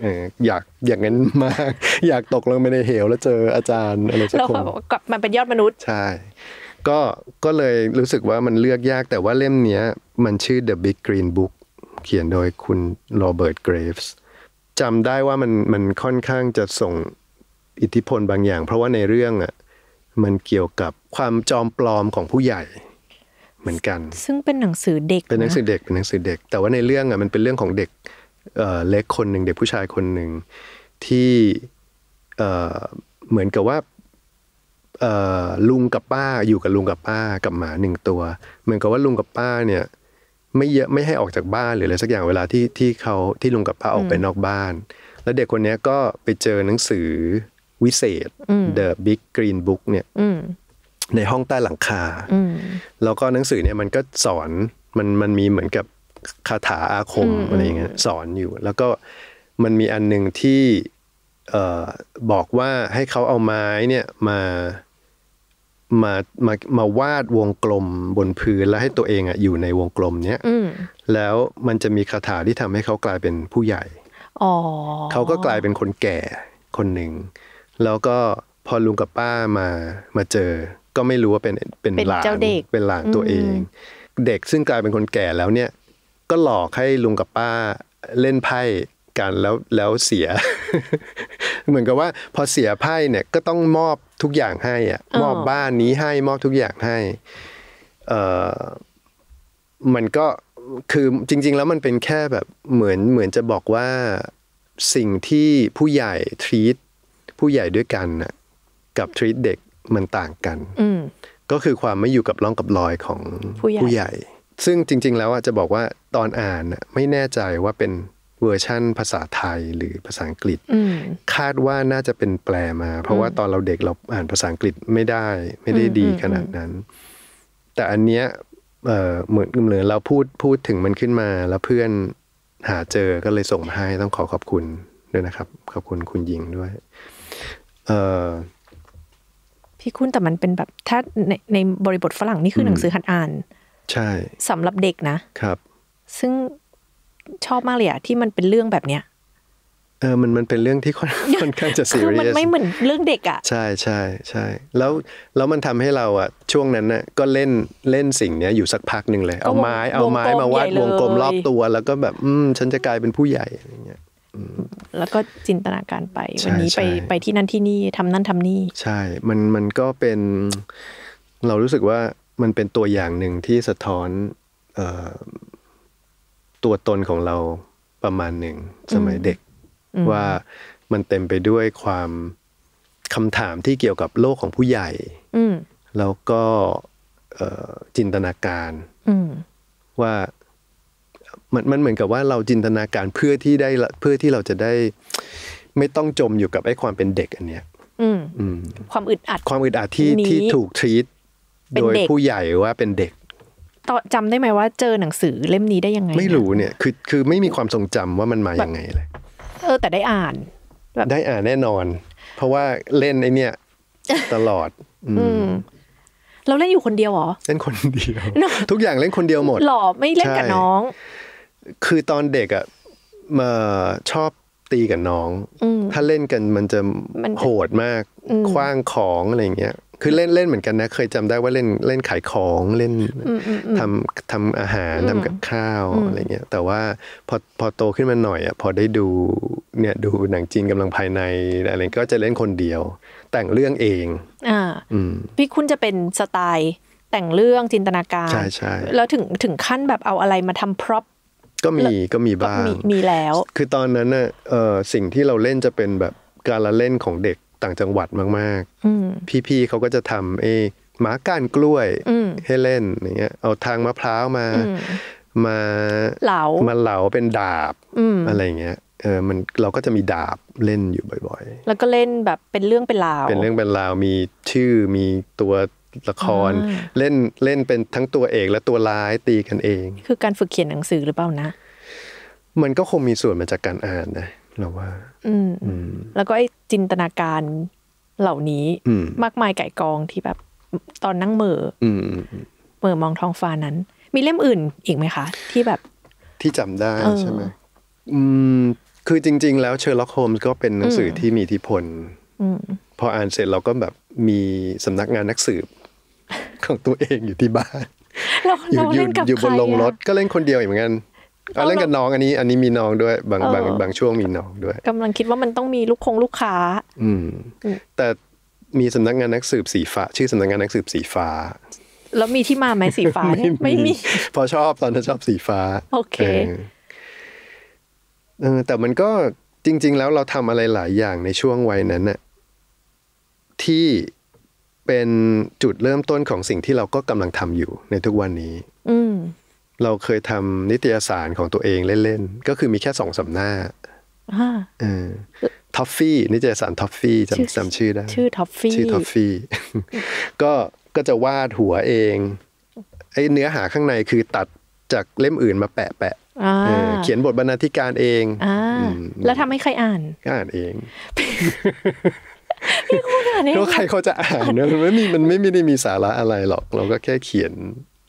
อยากอย่างนั้นมากอยากตกลงไปในเหว แล้วเจออาจารย์อะไรสักคนกลับมาเป็นยอดมนุษย์ใช่ก็ก็เลยรู้สึกว่ามันเลือกยากแต่ว่าเล่มเนี้ย มันชื่อ The Big Green Book เขียนโดยคุณโรเบิร์ตเกรฟส์จำได้ว่ามันมันค่อนข้างจะส่งอิทธิพลบางอย่าง เพราะว่าในเรื่องอ่ะมันเกี่ยวกับความจอมปลอมของผู้ใหญ่เหมือนกันซึ่งเป็นหนังสือเด็ก เป็นหนังสือเด็ก เป็นหนังสือเด็ก แต่ว่าในเรื่องอ่ะมันเป็นเรื่องของเด็กเล็กคนหนึ่งเด็กผู้ชายคนหนึ่งที่เหมือนกับว่าลุงกับป้าอยู่กับลุงกับป้ากับหมาหนึ่งตัว เหมือนกับว่าลุงกับป้าเนี่ย ไม่เยอะไม่ให้ออกจากบ้านหรืออะไรสักอย่าง เวลาที่ที่เขาที่ลุงกับป้าออกไปนอกบ้าน แล้วเด็กคนนี้ก็ไปเจอหนังสือวิเศษ The Big Green Book เนี่ยในห้องใต้หลังคาแล้วก็หนังสือเนี่ยมันก็สอนมันมันมีเหมือนกับคาถาอาคมอะไรอย่างเงี้ยสอนอยู่ แล้วก็มันมีอันหนึ่งที่บอกว่าให้เขาเอาไม้เนี่ยมามามามาวาดวงกลมบนพื้นแล้วให้ตัวเองอ่ะอยู่ในวงกลม เนี้ยแล้วมันจะมีคาถาที่ทำให้เขากลายเป็นผู้ใหญ่เขาก็กลายเป็นคนแก่คนหนึ่งแล้วก็พอลุงกับป้ามามาเจอก็ไม่รู้ว่าเป็นเป็นหลานเป็นหลานตัวเอง เด็กซึ่งกลายเป็นคนแก่แล้วเนี่ย ก็หลอกให้ลุงกับป้าเล่นไพ่กันแล้วแล้วเสีย เหมือนกับว่า พอเสียไพ่เนี่ยก็ต้องมอบทุกอย่างให้อ่ะมอบบ้านนี้ให้มอบทุกอย่างให้เออมันก็คือจริง ๆแล้วมันเป็นแค่แบบเหมือนเหมือนจะบอกว่าสิ่งที่ผู้ใหญ่ทรีตผู้ใหญ่ด้วยกันน่ะกับทรีตเด็กมันต่างกันก็คือความไม่อยู่กับร่องกับรอยของผู้ใหญ่ ซึ่งจริง ๆ แล้วจะบอกว่าตอนอ่านไม่แน่ใจว่าเป็นเวอร์ชั่นภาษาไทยหรือภาษาอังกฤษ คาดว่าน่าจะเป็นแปลมา เพราะว่าตอนเราเด็กเราอ่านภาษาอังกฤษไม่ได้ไม่ได้ดีขนาดนั้น แต่อันเนี้ยเหมือนเหมือนเราพูดพูดถึงมันขึ้นมา แล้วเพื่อนหาเจอก็เลยส่งมาให้ต้องขอขอบคุณด้วยนะครับ ขอบคุณคุณยิงด้วย เอที่คุณแต่มันเป็นแบบถ้าในในบริบทฝรั่งนี่คือหนังสือหัดอ่าน ใช่ สำหรับเด็กนะครับ ซึ่งชอบมากเลยอะที่มันเป็นเรื่องแบบเนี้ยเออมันมันเป็นเรื่องที่ค่อนข้างจะซีเรียสคือมันไม่เหมือนเรื่องเด็กอ่ะใช่ใช่ใช่แล้วแล้วมันทำให้เราอ่ะช่วงนั้นน่ะก็เล่นเล่นสิ่งเนี้ยอยู่สักพักหนึ่งเลย เอาไม้ เอาไม้มาวาด วงกลมรอบตัว แล้วก็แบบอืมฉันจะกลายเป็นผู้ใหญ่อะไรเงี้ยแล้วก็จินตนาการไป วันนี้ไปไปที่นั่นที่นี่ทำนั่นทำนี่ ใช่ มันมันก็เป็น เรารู้สึกว่ามันเป็นตัวอย่างหนึ่งที่สะท้อน ตัวตนของเราประมาณหนึ่งสมัยเด็ก ว่ามันเต็มไปด้วยความคำถามที่เกี่ยวกับโลกของผู้ใหญ่แล้วก็จินตนาการว่ามันมันเหมือนกับว่าเราจินตนาการเพื่อที่ได้เพื่อที่เราจะได้ไม่ต้องจมอยู่กับไอ้ความเป็นเด็กอันเนี้ยความอึดอัด ความอึดอัดที่ที่ถูกทีตโดยผู้ใหญ่ว่าเป็นเด็กตอจำได้ไหมว่าเจอหนังสือเล่มนี้ได้ยังไง ไม่รู้เนี่ยคือ คือไม่มีความทรงจำว่ามันมาอย่างไงเลยเออแต่ได้อ่านได้อ่านแน่นอน เพราะว่าเล่นไอเนี่ย ตลอด อืมเราเล่นอยู่คนเดียวหรอเล่นคนเดียวทุกอย่างเล่นคนเดียวหมดห่อไม่เล่นกับน้องคือตอนเด็กอ่ะมาชอบตีกับน้อง ถ้าเล่นกันมันจะโหดมาก คว้างของอะไรเงี้ย คือเล่นเล่นเหมือนกันนะ เคยจำได้ว่าเล่นเล่นขายของเล่นทำทำอาหารทำกับข้าวอะไรเงี้ย แต่ว่าพอพอโตขึ้นมาหน่อยอ่ะพอได้ดูเนี่ยดูหนังจีนกำลังภายในอะไรก็จะเล่นคนเดียวแต่งเรื่องเองอ่าพี่คุณจะเป็นสไตล์แต่งเรื่องจินตนาการใช่ใช่แล้วถึงถึงขั้นแบบเอาอะไรมาทำพร็อพก็มีก็มีบ้างมีแล้วคือตอนนั้นน่ะสิ่งที่เราเล่นจะเป็นแบบการละเล่นของเด็กต่างจังหวัดมากๆพี่ๆเขาก็จะทำเอหมาก้านกล้วยให้เล่นอย่างเงี้ย เอาทางมะพร้าวมามาเหลามาเหลาเป็นดาบอะไรเงี้ยเออมันเราก็จะมีดาบเล่นอยู่บ่อยๆ แล้วก็เล่นแบบเป็นเรื่องเป็นราวเป็นเรื่องเป็นราวมีชื่อมีตัวละครเล่นเล่นเป็นทั้งตัวเอกและตัวร้ายตีกันเอง คือการฝึกเขียนหนังสือหรือเปล่านะมันก็คงมีส่วนมาจากการอ่านนะเราว่า อืมแล้วก็ไอ้จินตนาการเหล่านี้ มากมายไก่กองที่แบบตอนนั่งเมอเม่อมองท้องฟ้านั้น มีเล่มอื่นอีกไหมคะ ที่แบบ ที่จำได้ใช่ไหมอืมคือจริง ๆ แล้วเชอร์ล็อกโฮมส์ก็เป็นหนังสือที่มีอิทธิพลอพออ่านเสร็จเราก็แบบมีสำนักงานนักสืบของตัวเองอยู่ที่บ้านอยู่อยู่บนลงรถก็เล่นคนเดียวเหมือนกันเล่นกับน้องอันนี้ อันนี้มีน้องด้วยบางบางบางช่วงมีน้องด้วย กำลังคิดว่ามันต้องมีลูกคงลูกค้า อืม แต่มีสำนักงานนักสืบสีฟ้า ชื่อสำนักงานนักสืบสีฟ้า แล้วมีที่มาไหมสีฟ้าไม่มี พอชอบตอนนั้นชอบสีฟ้า โอเคแต่มันก็จริง ๆ แล้วเราทำอะไรหลายอย่างในช่วงวัยนั้นน่ะที่เป็นจุดเริ่มต้นของสิ่งที่เราก็กำลังทำอยู่ในทุกวันนี้ เราเคยทำนิตยสารของตัวเองเล่นๆ ก็คือมีแค่สองสำน้าท็อฟฟี่ นิตยสารท็อฟฟี่จำจำชื่อได้ชื่อท็อฟฟี่ชื่อท็อฟฟี่ก็ก็จะวาดหัวเอง ไอเนื้อหาข้างในคือตัดจากเล่มอื่นมาแปะแปะเขียนบทบรรณาธิการเองอแล้วทำให้ใครอ่านอ่านเองแล้วใครเขาจะอ่านเนี่ยมันไม่มีมันไม่ได้มีสาระอะไรหรอก เราก็แค่เขียน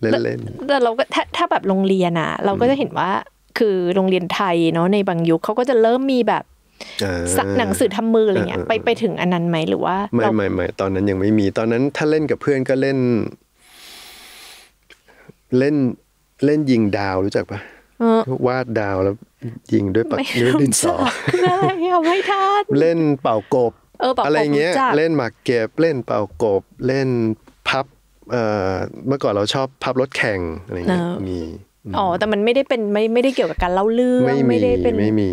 เล่นๆแต่เราก็ถ้าถ้าแบบโรงเรียนอ่ะ เราก็จะเห็นว่าคือโรงเรียนไทยเนาะในบางยุคเขาก็จะเริ่มมีแบบ สักหนังสือทำมืออะไรเงี้ยไปไปถึงอันนั้นไหมหรือว่าไม่ไม่ไม่ตอนนั้นยังไม่มีตอนนั้นถ้าเล่นกับเพื่อนก็เล่น เล่นเล่นยิงดาวรู้จักปะวาดดาวแล้วยิงด้วยปากด้วยดินสอ่เอาไม่ทันเล่นเป่ากบเอออะไรเงี้ยเล่นหมากเก็บเล่นเป่ากบเล่นพับเมื่อก่อนเราชอบพับรถแข่งอะไรเงี้ยมีอ๋อแต่มันไม่ได้เป็นไม่ไม่ได้เกี่ยวกับการเล่าเรื่องไม่ได้เป็นไม่มี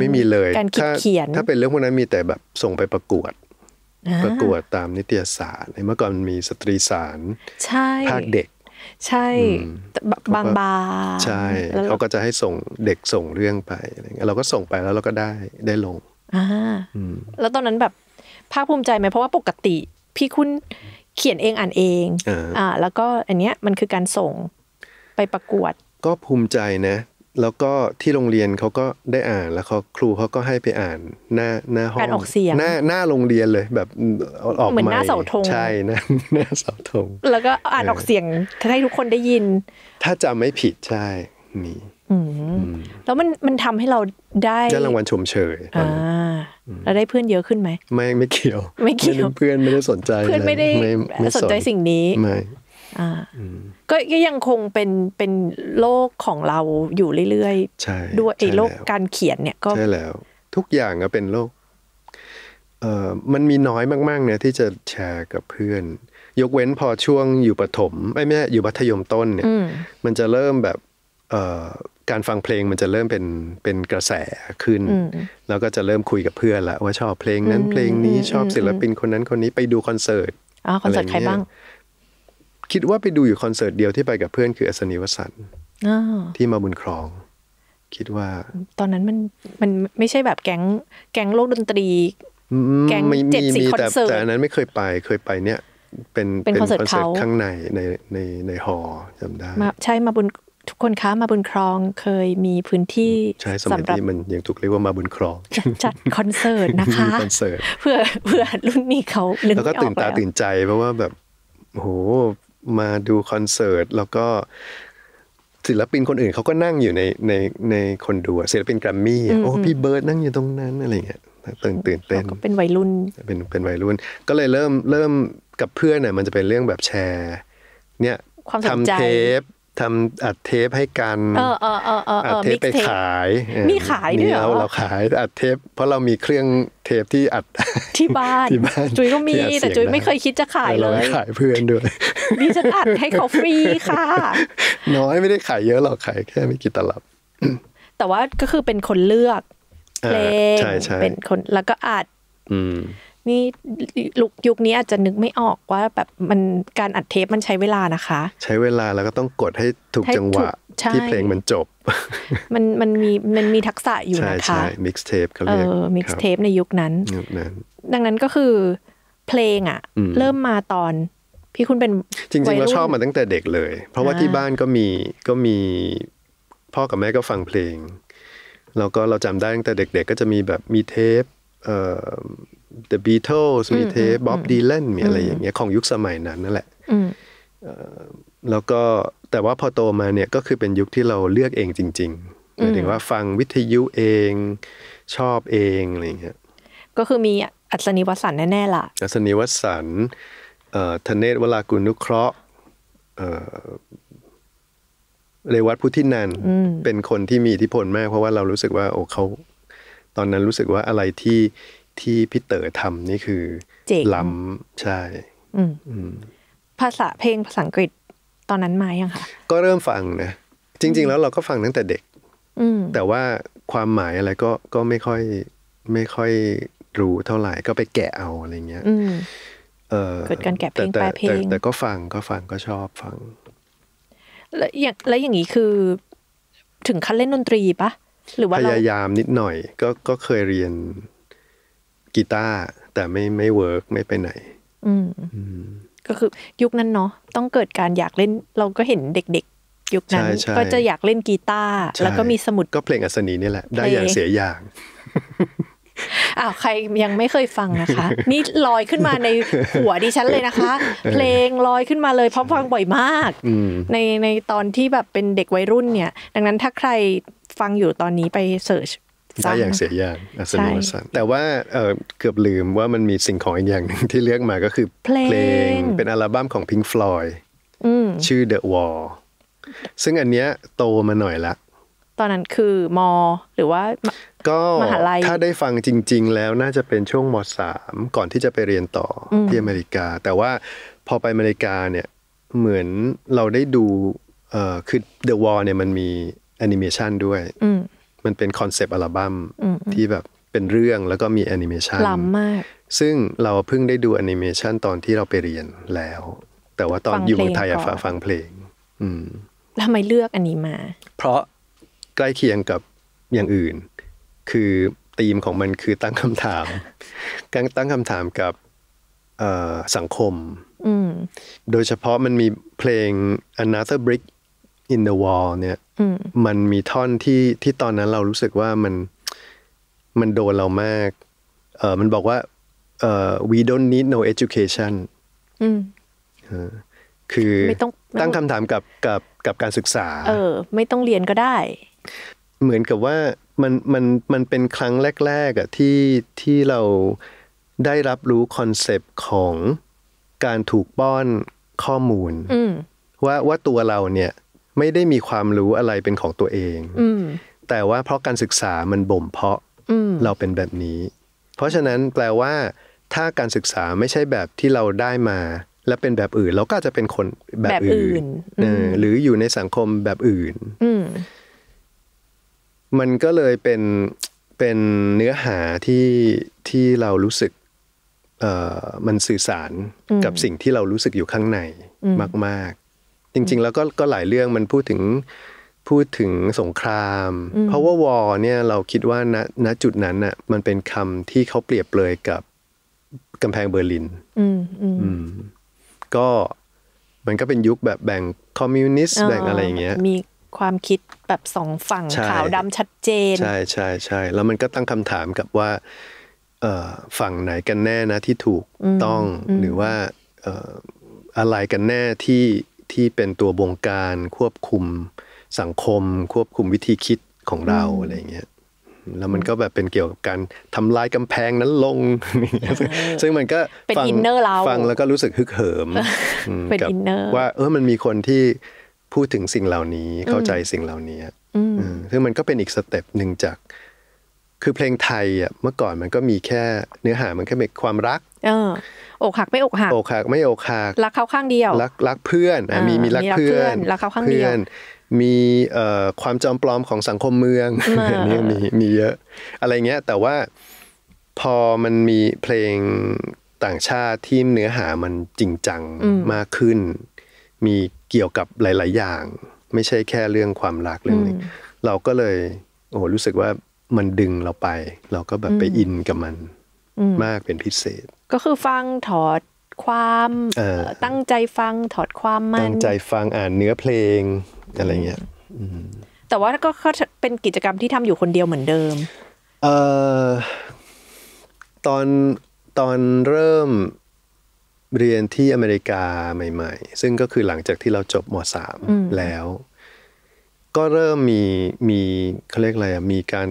ไม่มีเลยการเขียนถ้าเป็นเรื่องพวกนั้นมีแต่แบบส่งไปประกวด ประกวดตามนิตยสารในเมื่อก่อนมีสตรีสารภาคเด็ก ใช่ บางบาใช่เขาก็จะให้ส่งเด็กส่งเรื่องไปอะไรเงี้ยเราก็ส่งไปแล้วเราก็ได้ได้ลงอ่าแล้วตอนนั้นแบบภาคภูมิใจไหมเพราะว่าปกติ พี่คุณเขียนเองอ่านเองอ่า แล้วก็อันเนี้ยมันคือการส่ง ไปประกวด ก็ภูมิใจนะ แล้วก็ที่โรงเรียนเขาก็ได้อ่าน แล้วเขาครูเขาก็ให้ไปอ่านหน้าหน้าห้องออกเสียงหน้าหน้าโรงเรียนเลยแบบออกเหมือนหน้าเสาธงใช่หน้าหน้าเสาธงแล้วก็อ่านออกเสียงให้ทุกคนได้ยิน ถ้าจำไม่ผิดใช่นี่แล้วมันมันทำให้เราได้ได้รางวัลชมเชยเราได้เพื่อนเยอะขึ้นไหมไม่ไม่เกี่ยว ไม่เกี่ยวเพื่อนไม่ได้สนใจเพื่อนไม่ได้สนใจสิ่งนี้ไม่ก็ยังคงเป็นเป็นโลกของเราอยู่เรื่อยๆด้วยไอ้โลกการเขียนเนี่ยก็ใช่แล้ว ทุกอย่างก็เป็นโลกเอ่อมันมีน้อยมาก ๆ เนี่ยที่จะแชร์กับเพื่อน ยกเว้นพอช่วงอยู่ประถมไม่ไม่อยู่มัธยมต้นเนี่ย มันจะเริ่มแบบ เอ่อการฟังเพลงมันจะเริ่มเป็นเป็นกระแสขึ้น แล้วก็จะเริ่มคุยกับเพื่อนละว่าชอบเพลงนั้นเพลงนี้ชอบศิลปินคนนั้นคนนี้ไปดูคอนเสิร์ตอ๋อคอนเสิร์ตใครบ้างคิดว่าไปดูอยู่คอนเสิร์ตเดียวที่ไปกับเพื่อน คืออัศนีวสันที่มาบุญครอง คิดว่า ตอนนั้นมันมันไม่ใช่แบบแก๊งแก๊งโลกดนตรีแก๊งเจ็ดสิบคอนเสิร์ตแต่อันนั้นไม่เคยไปเคยไปเนี่ย เป็นเป็นคอนเสิร์ตเข้างในในในในหอจำได้ใช่มาบุญทุกคนคะมาบุญครองเคยมีพื้นที่ใช่สมัยที่มันยังถูกเรียกว่ามาบุญครองจัดคอนเสิร์ตนะคะคอนเสิร์ตเพื่อเพื่อรุ่นนี้เขาแล้วก็ตื่น ตาตื่นใจเพราะว่าแบบโหมาดูคอนเสิร์ตแล้วก็ศิลปินคนอื่นเขาก็นั่งอยู่ในในในคนดูศิลปินแกรมมี่โอ้พี่เบิร์ดนั่งอยู่ตรงนั้นอะไรเงี้ยตื่นตื่นเต้นก็เป็นวัยรุ่นเป็นเป็นวัยรุ่น ก็เลยเริ่มเริ่มกับเพื่อนน่ยมันจะเป็นเรื่องแบบแชร์เนี่ยทำเทปทำอัดเทปให้กันอัดเทปไปขายมีขายด้วยเหรอเราขายอัดเทปเพราะเรามีเครื่องเทปที่อัดที่บ้านที่บ้านจุ้ยก็มีแต่จุ้ยไม่เคยคิดจะขายเลยขายเพื่อนด้วยดิฉันอัดให้เขาฟรีค่ะน้อยไม่ได้ขายเยอะหรอกขายแค่ไม่กี่ตลับแต่ว่าก็คือเป็นคนเลือกเพลงเป็นคนแล้วก็อัดอืนี่ลุกยุคนี้อาจจะนึกไม่ออกว่าแบบมันการอัดเทปมันใช้เวลานะคะ ใช้เวลาแล้วก็ต้องกดให้ถูกจังหวะที่เพลงมันจบ มันมันมีมันมีทักษะอยู่นะคะใช่ิกซ์เทปเขาเรียกเออ mix tape ในยุคนั้นดังนั้นก็คือเพลงอ่ะเริ่มมาตอนพี่คุณเป็นจริงๆเราชอบมาตั้งแต่เด็กเลย เพราะว่าที่บ้านก็มีก็มีพ่อกับแม่ก็ฟังเพลงแล้วก็เราจำได้ตั้งแต่เด็กๆก็จะมีแบบมีเทป The Beatles มีเทปบ๊อบดีเลนมีอะไรอย่างเงี้ยของยุคสมัยนั้นนั่นแหละแล้วก็แต่ว่าพอโตมาเนี่ยก็คือเป็นยุคที่เราเลือกเองจริงๆหมายถึงว่าฟังวิทยุเอง ชอบเองอะไรอย่างเงี้ยก็คือมีอัศนีวสันแน่ๆล่ะ อัศนีวสันธเนศวรากุนุเคราะห์เรวัตพุทธินันเป็นคนที่มีอิทธิพลมาก เพราะว่าเรารู้สึกว่าโอ้เขา ตอนนั้นรู้สึกว่าอะไรที่ที่พี่เต๋อทำนี่คือล้ำใช่ภาษาเพลงภาษาอังกฤษตอนนั้นมายังคะก็เริ่มฟังนะจริง ๆ แล้วเราก็ฟังตั้งแต่เด็กแต่ว่าความหมายอะไรก็ก็ไม่ค่อย ไม่ค่อยรู้เท่าไหร่ก็ไปแกะเอาอะไรเงี้ยเกิดการแกะเพลงแปลเพลงแต่ก็ฟังก็ฟังก็ชอบฟัง แล้วอย่างแล้วอย่างนี้คือ ถึงขั้นเล่นดนตรีปะหรือว่าพยายามนิดหน่อย ก็ก็เคยเรียนกีตาร์แต่ไม่ไม่เวิร์กไม่ไปไหนอืมก็คือยุคนั้นเนาะต้องเกิดการอยากเล่นเราก็เห็นเด็กๆยุคนั้นก็จะอยากเล่นกีตาร์แล้วก็มีสมุดก็เพลงอัศนีนี่แหละ ได้อย่างเสียอย่างอ้าวใครยังไม่เคยฟังนะคะ นี่ลอยขึ้นมาในหัวดิฉันเลยนะคะ เพลงลอยขึ้นมาเลยเพราะฟังบ่อยมากในในตอนที่แบบเป็นเด็กวัยรุ่นเนี่ย ดังนั้นถ้าใครฟังอยู่ตอนนี้ไปเสิร์ชได้อย่างเสียอย่างอัศนุวสัน แต่ว่าเกือบลืมว่ามันมีสิ่งของอีกอย่างหนึ่งที่เลือกมาก็คือเพลง เป็นอัลบั้มของงค์ฟลอยด์ชื่อ The Wall ซึ่งอันเนี้ยโตมาหน่อยละ ตอนนั้นคือมอหรือว่ามหาลัย ถ้าได้ฟังจริง ๆ แล้วน่าจะเป็นช่วงมสามก่อนที่จะไปเรียนต่อที่อเมริกา แต่ว่าพอไปอเมริกาเนี่ยเหมือนเราได้ดูคือ The Wall เนี่ยมันมีแอนิเมชันด้วยมันเป็นคอนเซปต์อัลบั้มที่แบบเป็นเรื่องแล้วก็มีแอนิเมชันล้ำมาก ซึ่งเราเพิ่งได้ดูแอนิเมชันตอนที่เราไปเรียนแล้ว แต่ว่าตอนอยู่เมืองไทยอะฝาฟังเพลง อืมทำไมเลือกอันนี้มา เพราะใกล้เคียงกับอย่างอื่น คือธีมของมันคือตั้งคำถาม การตั้งคำถามกับสังคม โดยเฉพาะมันมีเพลง Another Brick in the wall เนี่ยมันมีท่อนที่ที่ตอนนั้นเรารู้สึกว่ามันมันโดนเรามากเออมันบอกว่าเออ we don't need no education คือตั้งคำถามกับกับกับการศึกษา เออ ไม่ต้องเรียนก็ได้ เหมือนกับว่ามันมันมันเป็นครั้งแรก ๆอ่ะที่ที่เราได้รับรู้คอนเซปต์ของการถูกป้อนข้อมูลว่าว่าตัวเราเนี่ยไม่ได้มีความรู้อะไรเป็นของตัวเองแต่ว่าเพราะการศึกษามันบ่มเพาะเราเป็นแบบนี้ เพราะฉะนั้นแปลว่า ถ้าการศึกษาไม่ใช่แบบที่เราได้มา และเป็นแบบอื่นเราก็จะเป็นคนแบบอื่นหรืออยู่ในสังคมแบบอื่นมันก็เลยเป็นเป็นเนื้อหาที่ที่เรารู้สึกเอ่อมันสื่อสารกับสิ่งที่เรารู้สึกอยู่ข้างในมาก ๆจริง ๆ แล้วก็ก็หลายเรื่องมันพูดถึงพูดถึงสงคราม เพราะว่าวอเนี่ยเราคิดว่าณณจุดนั้นน่ะมันเป็นคำที่เขาเปรียบเลยกับกำแพงเบอร์ลินก็มันก็เป็นยุคแบบแบ่งคอมมิวนิสต์แบ่งอะไรอย่างเงี้ยมีความคิดแบบสองฝั่ง ขาวดำชัดเจน ใช่ใช่ใช่แล้วมันก็ตั้งคำถามกับว่าฝั่งไหนกันแน่นะที่ถูกต้อง หรือว่าอะไรกันแน่ที่ที่เป็นตัวบงการควบคุมสังคม ควบคุมวิธีคิดของเราอะไรอย่างเงี้ยแล้วมันก็แบบเป็นเกี่ยวกับการทำลายกำแพงนั้นลง ซึ่งมันก็ฟังเราฟังแล้วก็รู้สึกฮึกเหิมกับว่าเออมันมีคนที่พูดถึงสิ่งเหล่านี้ เข้าใจสิ่งเหล่านี้ซึ่งมันก็เป็นอีกสเต็ปหนึ่งจาก คือเพลงไทยอ่ะเมื่อก่อนมันก็มีแค่เนื้อหามันแค่เป็นความรักอกหักไม่อกหักอกหักไม่อกหัก รักเขาข้างเดียวรักรักเพื่อนมีมีรักเพื่อนรักเขาข้างเดียว มีความจอมปลอมของสังคมเมืองนี่มี มีเยอะ อะไรเงี้ย แต่ว่าพอมันมีเพลงต่างชาติที่เนื้อหามันจริงจังมากขึ้น มีเกี่ยวกับหลาย ๆอย่าง ไม่ใช่แค่เรื่องความรักเรื่องนี้เราก็เลย โอ้รู้สึกว่ามันดึงเราไป เราก็แบบไปอินกับมันมากเป็นพิเศษก็คือฟังถอดความตั้งใจฟังถอดความมันตั้งใจฟังอ่านเนื้อเพลงอะไรเงี้ยแต่ว่าก็เป็นกิจกรรมที่ทำอยู่คนเดียวเหมือนเดิมเอ่อตอนตอนเริ่มเรียนที่อเมริกาใหม่ๆ ซึ่งก็คือหลังจากที่เราจบมสามแล้ว ก็เริ่มมีมีเขาเรียกอะไรมีการ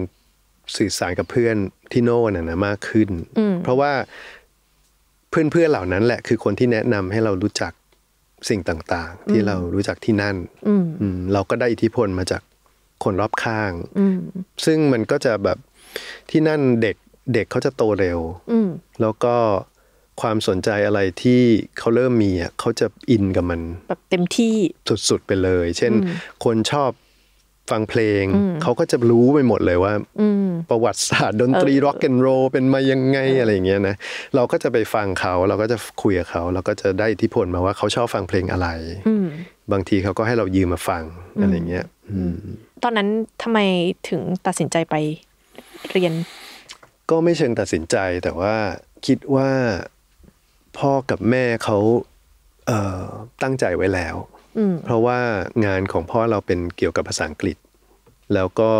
สื่อสารกับเพื่อนที่โน่นนะมากขึ้นเพราะว่าเพื่อนๆ เหล่านั้นแหละคือคนที่แนะนำให้เรารู้จักสิ่งต่างๆ ที่เรารู้จักที่นั่นเราก็ได้อิทธิพลมาจากคนรอบข้างซึ่งมันก็จะแบบที่นั่นเด็กเด็กเขาจะโตเร็วแล้วก็ความสนใจอะไรที่เขาเริ่มมีอ่ะเขาจะอินกับมัน แบบเต็มที่สุดๆ ไปเลย เช่น คนชอบฟังเพลง เขาก็จะรู้ไปหมดเลยว่าประวัติศาสตร์ ดนตรีร็อกแอนด์โรเป็นมายังไงอะไรอย่างเงี้ยนะเราก็จะไปฟังเขา เราก็จะคุยกับเขาเราก็จะได้อิทธิพลมาว่าเขาชอบฟังเพลงอะไรบางทีเขาก็ให้เรายืมมาฟังอะไรอย่างเงี้ยตอนนั้นทำไมถึงตัดสินใจไปเรียน ก็ไม่เชิงตัดสินใจแต่ว่าคิดว่าพ่อกับแม่เขาตั้งใจไว้แล้วเพราะว่างานของพ่อเราเป็นเกี่ยวกับภาษาอังกฤษ แล้วก็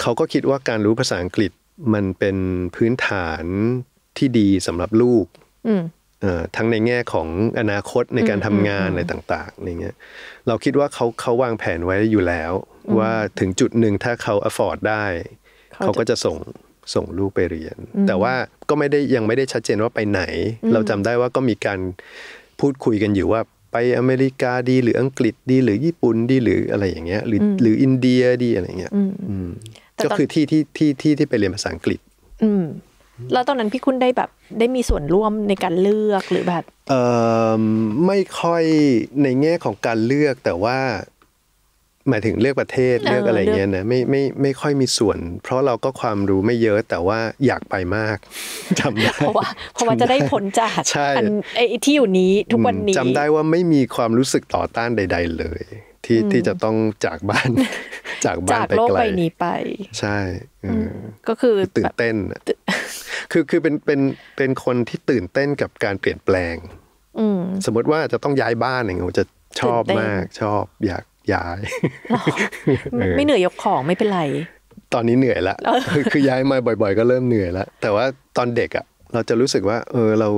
เขาก็คิดว่าการรู้ภาษาอังกฤษมันเป็นพื้นฐานที่ดีสำหรับลูก ทั้งในแง่ของอนาคตในการทำงาน อะไรต่างๆอ่างเงี้ยเราคิดว่าเขาเขาวางแผนไว้อยู่แล้ว ว่าถึงจุดหนึ่งถ้าเขา afford ได้เขาก็จะส่งส่งลูกไปเรียน แต่ว่าก็ไม่ได้ยังไม่ได้ชัดเจนว่าไปไหน เราจำได้ว่าก็มีการพูดคุยกันอยู่ว่าไปอเมริกาดีหรืออังกฤษดี หรือญี่ปุ่นดีหรืออะไรอย่างเงี้ยหรือหรืออินเดียดีอะไรเงี้ยก็คือที่ที่ที่ที่ที่ไปเรียนภาษาอังกฤษ อืมแล้วตอนนั้นพี่คุณได้แบบได้มีส่วนร่วมในการเลือกหรือแบบเออไม่ค่อยในแง่ของการเลือกแต่ว่าหมายถึงเลือกประเทศเลือกอะไรเงี้ยนะไม่ไม่ไม่ค่อยมีส่วน เพราะเราก็ความรู้ไม่เยอะแต่ว่าอยากไปมากจำได้เพราะว่าเพราะว่าจะได้ผลจากใช่ไอ้ที่อยู่นี้ทุกวันนี้จำได้ว่าไม่มีความรู้สึกต่อต้านใด ๆ เลย ที่ที่จะต้องจากบ้านจากบ้านไปไกลไปกลนี้ไปใช่ก็คือตื่นเต้นคือคือเป็นเป็นเป็นคนที่ตื่นเต้นกับการเปลี่ยนแปลงสมมติว่าจะต้องย้ายบ้านอย่างเงี้ยจะชอบมากชอบอยากย้ายไม่เหนื่อยยกของไม่เป็นไรตอนนี้เหนื่อยละคือย้ายมาบ่อย ๆ ก็เริ่มเหนื่อยละแต่ว่าตอนเด็กอ่ะเราจะรู้สึกว่า เออเรา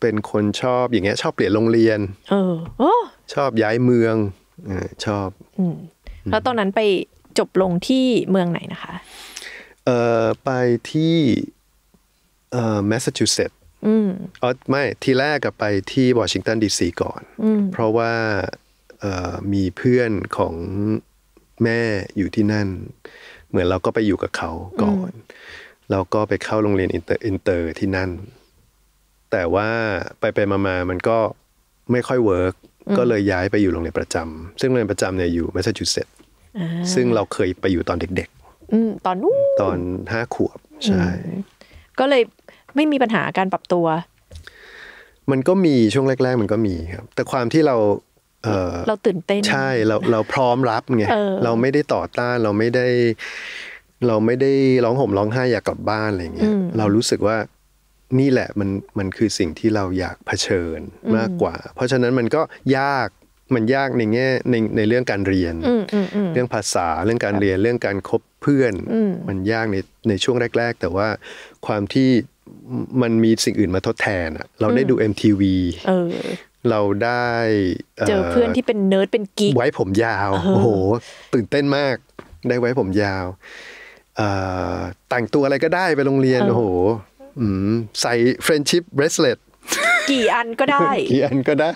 เป็นคนชอบอย่างเงี้ยชอบเปลี่ยนโรงเรียนเออ ชอบย้ายเมืองอชอบอแล้วตอนนั้นไปจบลงที่เมืองไหนนะคะ เออไปที่ เออแมสซาชูเซตส์อ๋อไม่ทีแรกกับไปที่วอชิงตันดีซีก่อนเพราะว่ามีเพื่อนของแม่อยู่ที่นั่น เหมือนเราก็ไปอยู่กับเขาก่อน เราก็ไปเข้าโรงเรียนอินเตอร์อินเตอร์ที่นั่น แต่ว่าไปไปมาามันก็ไม่ค่อยเวิร์กก็เลยย้ายไปอยู่โรงเรียนประจำซึ่งโรงเรียนประจำเนี่ยอยู่แมสซาชูเซตส์ซึ่งเราเคยไปอยู่ตอนเด็กๆตอนนู้นตอนห้าขวบใช่ ก็เลยไม่มีปัญหาการปรับตัว มันก็มีช่วงแรกๆ มันก็มีครับ แต่ความที่เราเราตื่นเต้นใช่เราเราพร้อมรับไงเราไม่ได้ต่อต้านเราไม่ได้ เราไม่ได้ร้องห่มร้องไห้อยากกลับบ้านอะไรเงี้ยเรารู้สึกว่านี่แหละมันมันคือสิ่งที่เราอยากเผชิญมากกว่า เพราะฉะนั้นมันก็ยากมันยากในแง่ในในเรื่องการเรียนเรื่องภาษาเรื่องการเรียนเรื่องการคบเพื่อน มันยากในในช่วงแรก ๆ แต่ว่าความที่มันมีสิ่งอื่นมาทดแทนอะเราได้ดู MTV เเราได้เจอเพื่อนที่เป็นเนิร์ดเป็นกิ๊กไว้ผมยาวโอ้โหตื่นเต้นมาก ได้ไว้ผมยาวแต่งตัวอะไรก็ได้ไปโรงเรียนโอ้โหใส่เฟรนชิปเบรสเลตกี่อันก็ได้ กี่อันก็ได้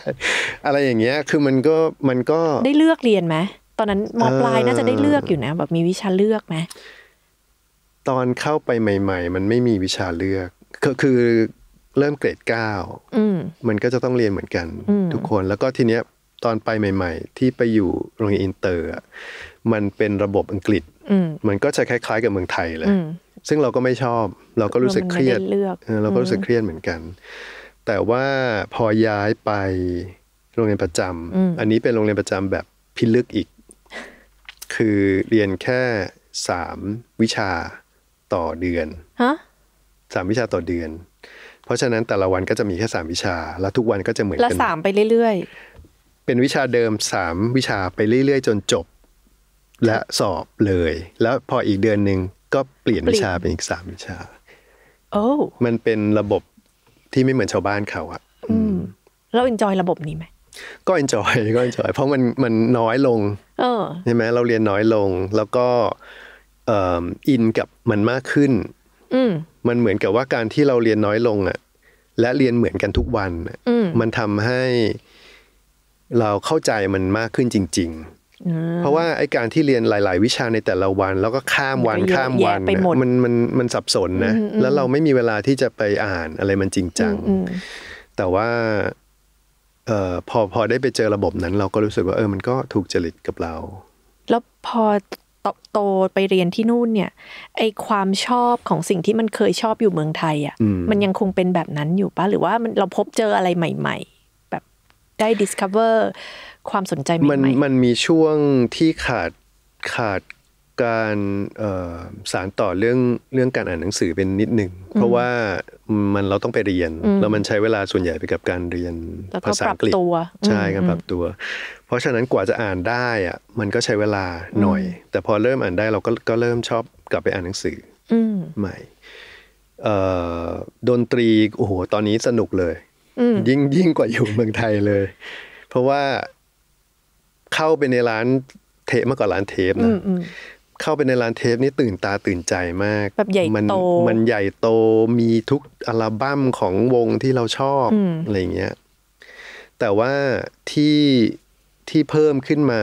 อะไรอย่างเงี้ย คือมันก็มันก็ได้เลือกเรียนไหมตอนนั้นมปลายน่าจะได้เลือกอยู่นะแบบมีวิชาเลือกไหมตอนเข้าไปใหม่ ๆ มันไม่มีวิชาเลือก คือเริ่มเกรดเก้า มันก็จะต้องเรียนเหมือนกัน ทุกคน แล้วก็ทีเนี้ยตอนไปใหม่ ๆ ที่ไปอยู่โรงเรียนอินเตอร์ มันเป็นระบบอังกฤษมันก็จะคล้าย ๆกับเมืองไทยเลย ซึ่งเราก็ไม่ชอบ เราก็รู้สึกเครียด เราก็รู้สึกเครียดเหมือนกัน แต่ว่าพอย้ายไปโรงเรียนประจำ อันนี้เป็นโรงเรียนประจำแบบพิลึกอีก คือเรียนแค่สามวิชาต่อเดือน สามวิชาต่อเดือนเพราะฉะนั้นแต่ละวันก็จะมีแค่สามวิชา แล้วทุกวันก็จะเหมือนกันละสามไปเรื่อยๆ เป็นวิชาเดิมสามวิชาไปเรื่อยๆจนจบ และสอบเลย แล้วพออีกเดือนหนึ่งก็เปลี่ยนวิชาเป็นอีกสามวิชา โอ้มันเป็นระบบที่ไม่เหมือนชาวบ้านเขาอะเราอินจอยระบบนี้ไหมก็อินจอยก็อินจอย เพราะมันมันน้อยลงใช่ไหมเราเรียนน้อยลงแล้วก็อินกับมันมากขึ้น อืมันเหมือนกับว่าการที่เราเรียนน้อยลง อ่ะ และเรียนเหมือนกันทุกวันมันทำให้ เราเข้าใจมันมากขึ้นจริงๆเพราะว่าไอการที่เรียนหลาย ๆ วิชาในแต่ละวัน แล้วก็ข้ามวันข้ามวันมันมันมันสับสนนะแล้วเราไม่มีเวลาที่จะไปอ่านอะไรมันจริงจังแต่ว่าเอ่อพอพอได้ไปเจอระบบนั้น เราก็รู้สึกว่า เออมัน ก็ถูกจริตกับเรา แล้วพอโตไปเรียนที่นู่นเนี่ยไอความชอบของสิ่งที่มันเคยชอบอยู่เมืองไทยอะ่ะมันยังคงเป็นแบบนั้นอยู่ปะหรือว่ามันเราพบเจออะไรใหม่ ๆ แบบได้ discover ความสนใจใหม่ๆมันมันมีช่วงที่ขาดขาดการสารต่อเรื่องเรื่องการอ่านหนังสือเป็นนิดหนึ่งเพราะว่ามันเราต้องไปเรียนแล้วมันใช้เวลาส่วนใหญ่ไปกับการเรียนภาษาอังกฤษใช่การปรับตัว เพราะฉะนั้นกว่าจะอ่านได้อะมันก็ใช้เวลาหน่อย แต่พอเริ่มอ่านได้เราก็ก็เริ่มชอบกลับไปอ่านหนังสือใหม่ดนตรีโอ้โหตอนนี้สนุกเลยยิ่งยิ่งกว่าอยู่เมืองไทยเลย เพราะว่าเข้าไปในร้านเทปมากกว่าร้านเทปนะเข้าไปในร้านเทปนี่ตื่นตาตื่นใจมากแบบใหญ่โตมันใหญ่โต มีทุกอัลบั้มของวงที่เราชอบอะไรเงี้ย แต่ว่าที่ที่เพิ่มขึ้นมา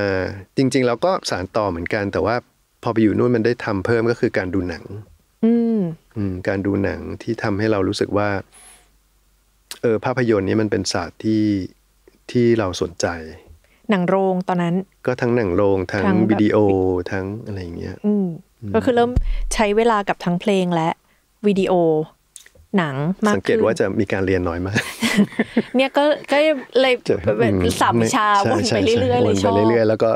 จริงๆเราก็สารต่อเหมือนกัน แต่ว่าพอไปอยู่นู่นมันได้ทำเพิ่มก็คือการดูหนัง อืมการดูหนังที่ทำให้เรารู้สึกว่า เออ ภาพยนตร์นี้มันเป็นศาสตร์ที่ที่เราสนใจหนังโรงตอนนั้น ก็ทั้งหนังโรงทั้งวิดีโอทั้งอะไรอย่างเงี้ยก็คือเริ่มใช้เวลากับทั้งเพลงและวิดีโอ หนังมากสังเกตว่าจะมีการเรียนน้อยมากเนี่ยก็ก็เลยสับชาวนไปเรื่อยๆเลยชอบเรื่อย ๆ แล้วก็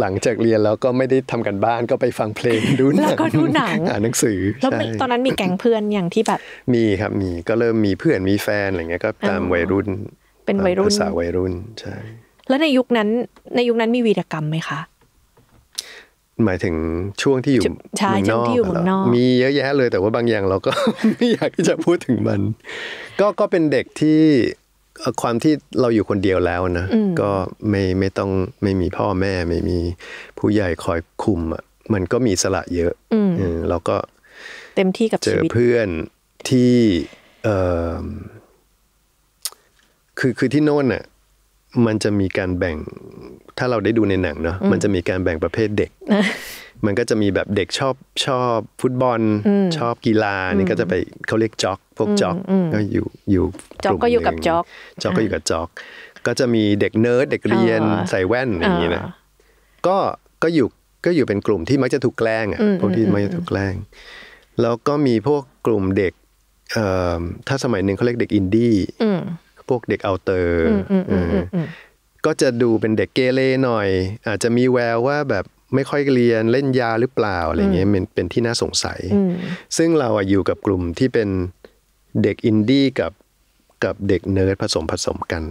หลังจากเรียนแล้วก็ไม่ได้ทำกันบ้านก็ไปฟังเพลงดูหนังแล้วก็ดูหนังอ่านหนังสือแล้วตอนนั้นมีแก๊งเพื่อนอย่างที่แบบ มีครับมีก็เริ่มมีเพื่อนมีแฟนอะไรเงี้ย ก็ตามวัยรุ่น เป็นวัยรุ่นภาษาวัยรุ่นใช่แล้วในยุคนั้น ในยุคนั้นมีวีรกรรมไหมคะหมายถึงช่วงที่อยู่เมืองนอก มีเยอะแยะเลย แต่ว่าบางอย่างเราก็ ไม่อยากที่จะพูดถึงมัน ก็ก็เป็นเด็กที่ ความที่เราอยู่คนเดียวแล้วนะก็ไม่ไม่ต้องไม่มีพ่อแม่ ไม่มีผู้ใหญ่คอยคุมอ่ะมันก็มีสละเยอะเราก็เต็มที่กับเจอเพื่อนที่เออคือคือที่โน่นอ่ะมันจะมีการแบ่งถ้าเราได้ดูในหนังเนาะมันจะมีการแบ่งประเภทเด็ก มันก็จะมีแบบเด็กชอบชอบฟุตบอล ชอบกีฬานี่ก็จะไปเขาเรียกจ็อก พวกจ็อกก็อยู่อยู่จ็อกก็อยู่กับจ็อกจ็อกก็อยู่กับจ็อก ก็จะมีเด็กเนิร์ดเด็กเรียนใส่แว่นอย่างนี้นะก็ก็อยู่ก็อยู่เป็นกลุ่มที่มักจะถูกแกล้งอ่ะ พวกที่มักจะถูกแกล้งแล้วก็มีพวกกลุ่มเด็ก ถ้าสมัยหนึ่งเขาเรียกเด็กอินดี้พวกเด็กเอาเตอร์ก็จะดูเป็นเด็กเกเรหน่อย อาจจะมีแววว่าแบบไม่ค่อยเรียนเล่นยาหรือเปล่าอะไรเงี้ยเป็นที่น่าสงสัย ซึ่งเราอยู่กับกลุ่มที่เป็นเด็กอินดี้กับกับเด็กเนิร์ดผสมผสมกัน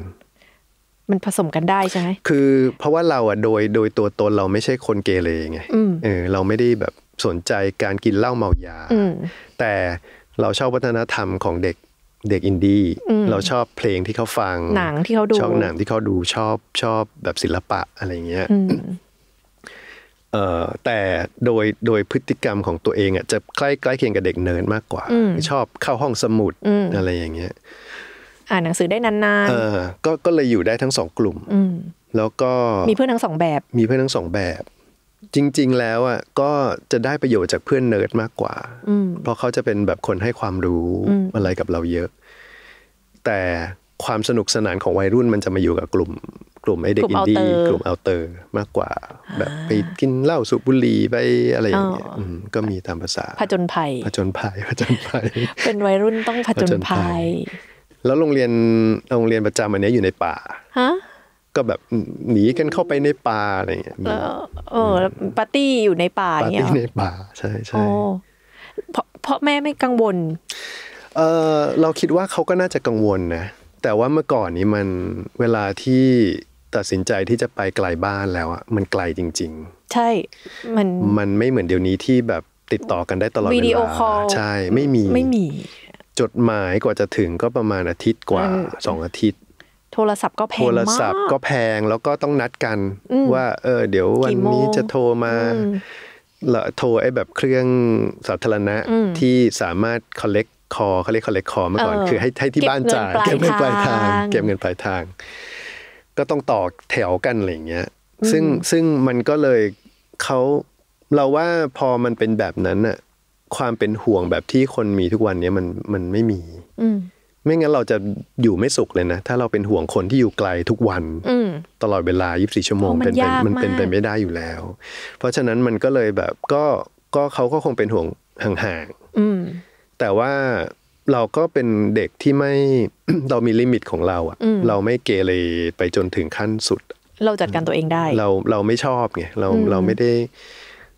มันผสมกันได้ใช่ไหมคือเพราะว่าเราอ่ะโดยโดยตัวตนเราไม่ใช่คนเกเรไงเออเราไม่ได้แบบสนใจการกินเหล้าเมายา แต่เราชอบวัฒนธรรมของเด็กเด็กอินดี้ เราชอบเพลงที่เขาฟังหนังที่เขาดูชอบหนังที่เขาดูชอบชอบแบบศิลปะอะไรเงี้ยเอ่อแต่โดยโดยพฤติกรรมของตัวเองอ่ะจะใกล้ใกล้เคียงกับเด็กเนินมากกว่าชอบเข้าห้องสมุดอะไรอย่างเงี้ย อ่านหนังสือได้นานๆ เออก็ก็เลยอยู่ได้ทั้งสองกลุ่มแล้วก็มีเพื่อนทั้งสองแบบ มีเพื่อนทั้งสองแบบจริงๆ แล้วอ่ะก็จะได้ประโยชน์จากเพื่อนเนิร์ดมากกว่าเพราะเขาจะเป็นแบบคนให้ความรู้อะไรกับเราเยอะ แต่ความสนุกสนานของวัยรุ่นมันจะมาอยู่กับกลุ่ม กลุ่มไอเด็กอินดี้กลุ่มเอาเตอร์มากกว่า แบบไปกินเหล้าสูบบุหรี่ไปอะไรอย่างเงี้ยก็มีตามภาษาผจญภัยผจญภัยผจญภัย เป็นวัยรุ่นต้องผจญภัย แล้วโรงเรียนโรงเรียนประจำอันนี้อยู่ในป่าฮะก็แบบหนีกันเข้าไปในป่าอะไรเงี้ยแล้วเออปาร์ตี้อยู่ในป่าปาร์ตี้ในป่า ใช่ใช่เพราะเพราะแม่ไม่กังวล เออเราคิดว่าเขาก็น่าจะกังวลนะ แต่ว่าเมื่อก่อนนี้มันเวลาที่ตัดสินใจที่จะไปไกลบ้านแล้วอะมันไกลจริง ๆ ใช่ มัน มันไม่เหมือนเดี๋ยวนี้ที่แบบติดต่อกันได้ตลอดเวลาใช่ ไม่มี ไม่มี จดหมายกว่าจะถึงก็ประมาณอาทิตย์กว่าสองอาทิตย์โทรศัพท์ก็แพงมาก โทรศัพท์ก็แพงแล้วก็ต้องนัดกัน ว่าเออ เดี๋ยววันนี้จะโทรมา โทรไอ้แบบเครื่องสาธารณะที่สามารถ collect คอเขาเรียก collect คอมื่อก่อน คือให้ให้ที่บ้านจ่ายเก็บเงินปลายทางเก็บเงินปลายทาง ก็ต้องต่อแถวกันอะไรเงี้ยซึ่งซึ่งมันก็เลยเขาเราว่าพอมันเป็นแบบนั้นอะความเป็นห่วงแบบที่คนมีทุกวันนี้มันมันไม่มีไม่งั้นเราจะอยู่ไม่สุขเลยนะ ถ้าเราเป็นห่วงคนที่อยู่ไกลทุกวันตลอดเวลา24 ชั่วโมงเป็นมันเป็นไปไม่ได้อยู่แล้ว เพราะฉะนั้นมันก็เลยแบบก็ก็เขาก็คงเป็นห่วงห่างๆแต่ว่าเราก็เป็นเด็กที่ไม่เรามีลิมิตของเรา อ่ะ เราไม่เกเรไปจนถึงขั้นสุด เราจัดการตัวเองได้ เราเราไม่ชอบไงเราเราไม่ได้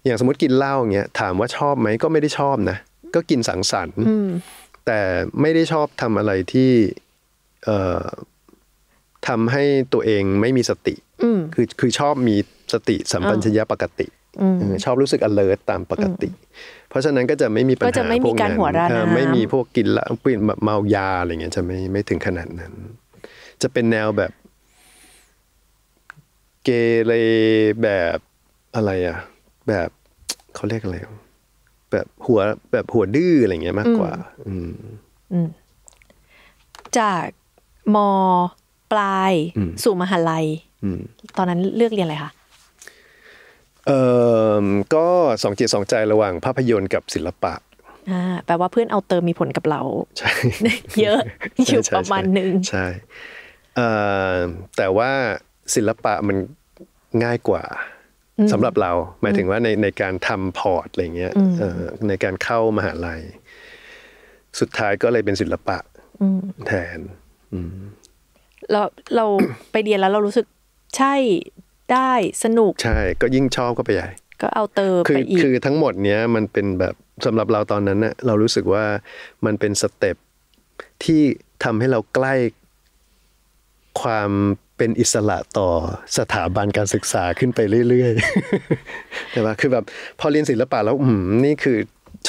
อย่างสมมติกินเหล้าเงี้ยถามว่าชอบไหมก็ไม่ได้ชอบนะก็กินสังสรรค์แต่ไม่ได้ชอบทำอะไรที่ทำให้ตัวเองไม่มีสติ คือคือชอบมีสติสัมปชัญญะปกติ ชอบรู้สึก alert ตามปกติ เพราะฉะนั้นก็จะไม่มีปัญหาพวกนั้นไม่มีพวกกินละปิ่นเมายาอะไรเงี้ยจะไม่ไม่ถึงขนาดนั้น จะเป็นแนวแบบ เกเรแบบอะไรอ่ะ แบบเขาเรียกอะไรแบบหัวแบบหัวดื้อ อะไรเงี้ยมากกว่า อืจากมปลาย สู่มหาลัยตอนนั้นเลือกเรียนอะไรคะเออก็สองจิตสองใจระหว่างภาพยนตร์กับศิลปะอ่าแปลว่าเพื่อนเอาเติมมีผลกับเรา ใช่เยอะอยู่ประมาณหนึ่งใช่แต่ว่าศิลปะมันง่ายกว่าสำหรับเราหมายถึงว่าในในการทำพอร์ตอะไรเงี้ยในการเข้ามหาลัย สุดท้ายก็เลยเป็นศิลปะแทนเราเราไปเรียนแล้วเรารู้สึกใช่ได้สนุก ใช่ ก็ยิ่งชอบก็ไปใหญ่ ก็เอาเติมไปอีก คือทั้งหมดเนี้ยมันเป็นแบบสำหรับเราตอนนั้นเนะ่ะเรารู้สึกว่ามันเป็นสเต็ปที่ทำให้เราใกล้ความเป็นอิสระต่อสถาบันการศึกษาขึ้นไปเรื่อยๆ แต่ว่า คือแบบพอเรียนศิลปะแล้วอืมนี่คือ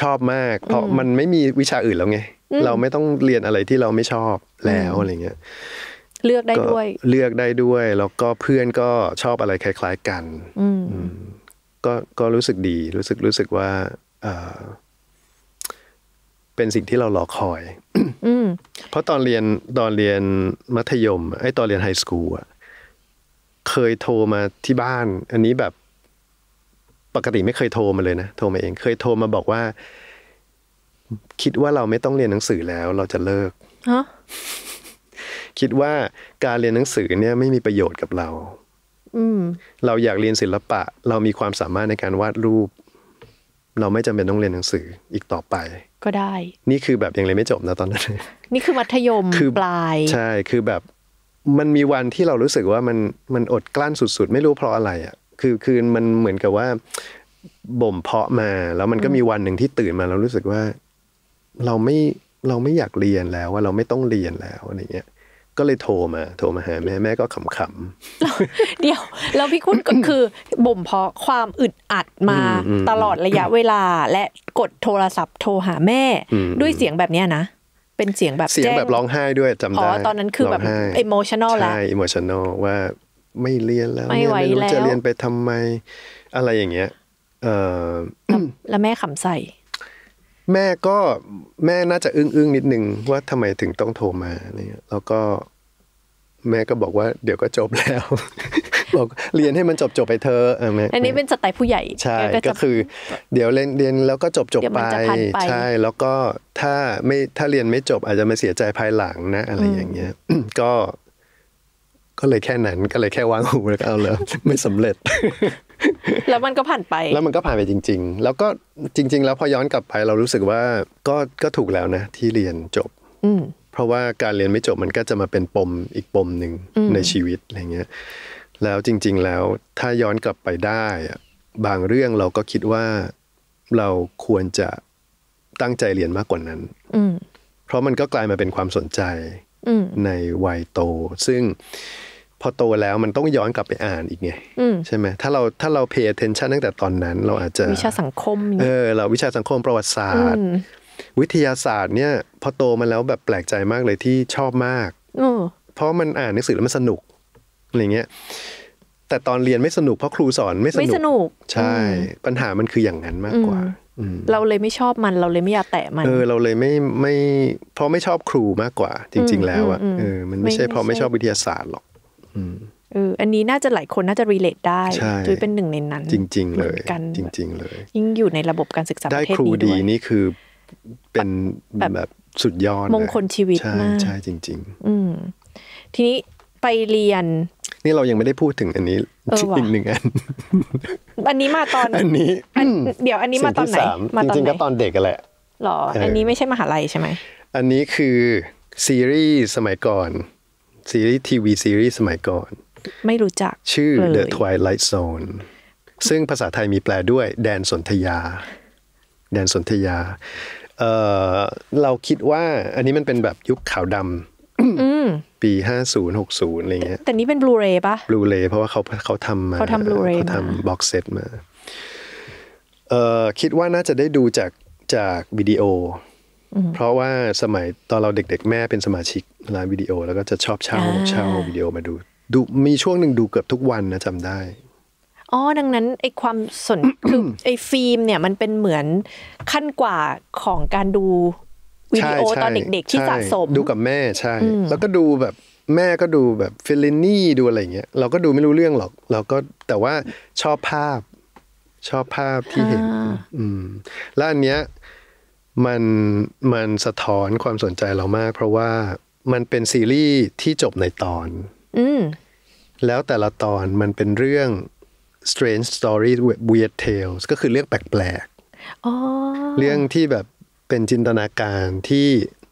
ชอบมาก เพราะมันไม่มีวิชาอื่นแล้วไง เราไม่ต้องเรียนอะไรที่เราไม่ชอบแล้วอะไรเงี้ยเลือกได้ด้วย เลือกได้ด้วยแล้วก็เพื่อนก็ชอบอะไรคล้ายๆกันก็ก็รู้สึกดี รู้สึกรู้สึกว่าเป็นสิ่งที่เรารอคอยเพราะตอนเรียน ตอนเรียนมัธยม ไอ้ตอนเรียนไฮสคูลอะเคยโทรมาที่บ้าน อันนี้แบบปกติ ไม่เคยโทรมาเลยนะ โทรมาเอง เคยโทรมาบอกว่า คิดว่าเราไม่ต้องเรียนหนังสือแล้ว เราจะเลิกคิดว่าการเรียนหนังสือ เนี่ย ไม่มีประโยชน์กับเราเราอยากเรียนศิลปะ เรามีความสามารถในการวาดรูป เราไม่จำเป็นต้องเรียนหนังสืออีกต่อไปก็ได้ นี่คือแบบยังเลยไม่จบนะตอนนั้น นี่คือมัธยมคือปลาย ใช่ คือแบบมันมีวันที่เรารู้สึกว่ามันมันอดกลั้นสุด ๆ ไม่รู้เพราะอะไรอ่ะ คือ คือมันเหมือนกับว่าบ่มเพาะมา แล้วมันก็มีวันหนึ่งที่ตื่นมาเรารู้สึกว่าเราไม่เราไม่อยากเรียนแล้วว่าเราไม่ต้องเรียนแล้วอะไรเงี้ยก็เลยโทรมาโทรมาหาแม่แม่ก็ขำๆเดี๋ยวแล้วพี่คุณก็คือบ่มเพาะความอึดอัดมาตลอดระยะเวลาและกดโทรศัพท์โทรหาแม่ด้วยเสียงแบบนี้นะ เป็นเสียงแบบเสียงแบบร้องไห้ ด้วยจำได้อ๋อตอนนั้นคือแบบอิโมชันอลใช่อิโมชันอลว่าไม่เรียนแล้วไม่ไหวแล้วจะเรียนไปทำไมอะไรอย่างเงี้ยเออแล้วแม่ขำใส่แม่ก็แม่น่าจะอึ้งอึ้งนิดนึง ว่าทำไมถึงต้องโทรมาเนี่ยแล้วก็ แม่ก็บอกว่าเดี๋ยวก็จบแล้ว บอกเรียนให้มันจบจบไปเธอเออแม่อันนี้เป็นสไตล์ผู้ใหญ่ใช่ ก็คือเดี๋ยวเรียนเรียนแล้วก็จบจบไปใช่แล้วก็ถ้าไม่ถ้าเรียนไม่จบ อาจจะมาเสียใจภายหลังนะอะไรอย่างเงี้ยก็ก็เลยแค่นั้นก็เลยแค่วางหูแล้วก็เอาเลยไม่สำเร็จ แล้วมันก็ผ่านไป แล้วมันก็ผ่านไปจริง ๆ แล้วก็จริง ๆ แล้วพอย้อนกลับไปเรารู้สึกว่า ก็ก็ถูกแล้วนะที่เรียนจบ อืเพราะว่าการเรียนไม่จบมันก็จะมาเป็นปมอีกปมหนึ่งในชีวิตอะไรเงี้ย แล้วจริง ๆแล้วถ้าย้อนกลับไปได้บางเรื่องเราก็คิดว่าเราควรจะตั้งใจเรียนมากกว่านั้นเพราะมันก็กลายมาเป็นความสนใจในวัยโตซึ่งพอโตแล้วมันต้องย้อนกลับไปอ่านอีกไงใช่ไหมถ้าเราถ้าเราเพ y attention ตั้งแต่ตอนนั้นเราอาจจะวิชาสังคมเออ เราวิชาสังคมประวัติศาสตร์วิทยาศาสตร์เนี่ย พอโตมาแล้วแบบแปลกใจมากเลยที่ชอบมากเพราะมันอ่านหนังสือแล้วมันสนุกอะไรเงี้ยแต่ตอนเรียนไม่สนุกเพราะครูสอนไม่สนุกไม่สนุก ใช่ ปัญหามันคืออย่างนั้นมากกว่าเราเลยไม่ชอบมัน เราเลยไม่อยากแตะมันเออเราเลยไม่ไม่เพราะไม่ชอบครูมากกว่า จริง ๆ แล้วอ่ะเออมันไม่ใช่เพราะไม่ชอบวิทยาศาสตร์หรอกเอออันนี้น่าจะหลายคนน่าจะรีเลทได้จุ้ยเป็นหนึ่งในนั้น จริง ๆ เลยกันจริง ๆ เลยยิ่งอยู่ในระบบการศึกษาประเทศนี้ดได้ครูดีนี่คือเป็นแบบสุดยอดมงคลชีวิตมากใช่จริง ๆ อืมทีนี้ไปเรียน นี่เรายังไม่ได้พูดถึงอันนี้อีกหนึ่งอันอันนี้มาตอนอันนี้เดี๋ยวอันนี้มาตอนไหนมาตอนไหนก็ตอนเด็กกันแหละหรอ อันนี้ไม่ใช่มหาลัยใช่ไหม อันนี้คือซีรีส์สมัยก่อนซีรีส์ทีวีซีรีส์สมัยก่อน ไม่รู้จักชื่อ The Twilight Zone ซึ่งภาษาไทยมีแปลด้วย แดนสนธยา แดนสนธยาเเราคิดว่า อันนี้มันเป็นแบบยุคขาวดำปีห้าศูนย์หกศูนย์อะไรเงี้ยแต่นี้เป็นบลูเรย์ปะบลูเรย์เพราะว่าเขาเขาทำมาเขาทำบลูเรย์เขาทำบ็อกเซตมาคิดว่าน่าจะได้ดูจาก จากวิดีโอเพราะว่าสมัยตอนเราเด็ก ๆ แม่เป็นสมาชิกร้านวิดีโอแล้วก็จะชอบเช่าเช่าวิดีโอมาดูดู มีช่วงหนึ่งดูเกือบทุกวันนะจำได้ อ๋อ ดังนั้นไอความสนคือไอฟิล์มเนี่ยมันเป็นเหมือนขั้นกว่าของการดู วิดีโอตอนเด็ก ๆ ที่สะสมดูกับแม่ใช่ แล้วก็ดูแบบแม่ก็ดูแบบฟิลินี่ดูอะไรเงี้ยเราก็ดูไม่รู้เรื่องหรอก เราก็แต่ว่าชอบภาพชอบภาพที่เห็น อืมแล้วอันเนี้ยมันมันสะท้อนความสนใจเรามาก เพราะว่ามันเป็นซีรีส์ที่จบในตอนอืแล้วแต่ละตอนมันเป็นเรื่อง strange story weird tales ก็คือเรื่องแปลกๆเรื่องที่แบบเป็นจินตนาการที่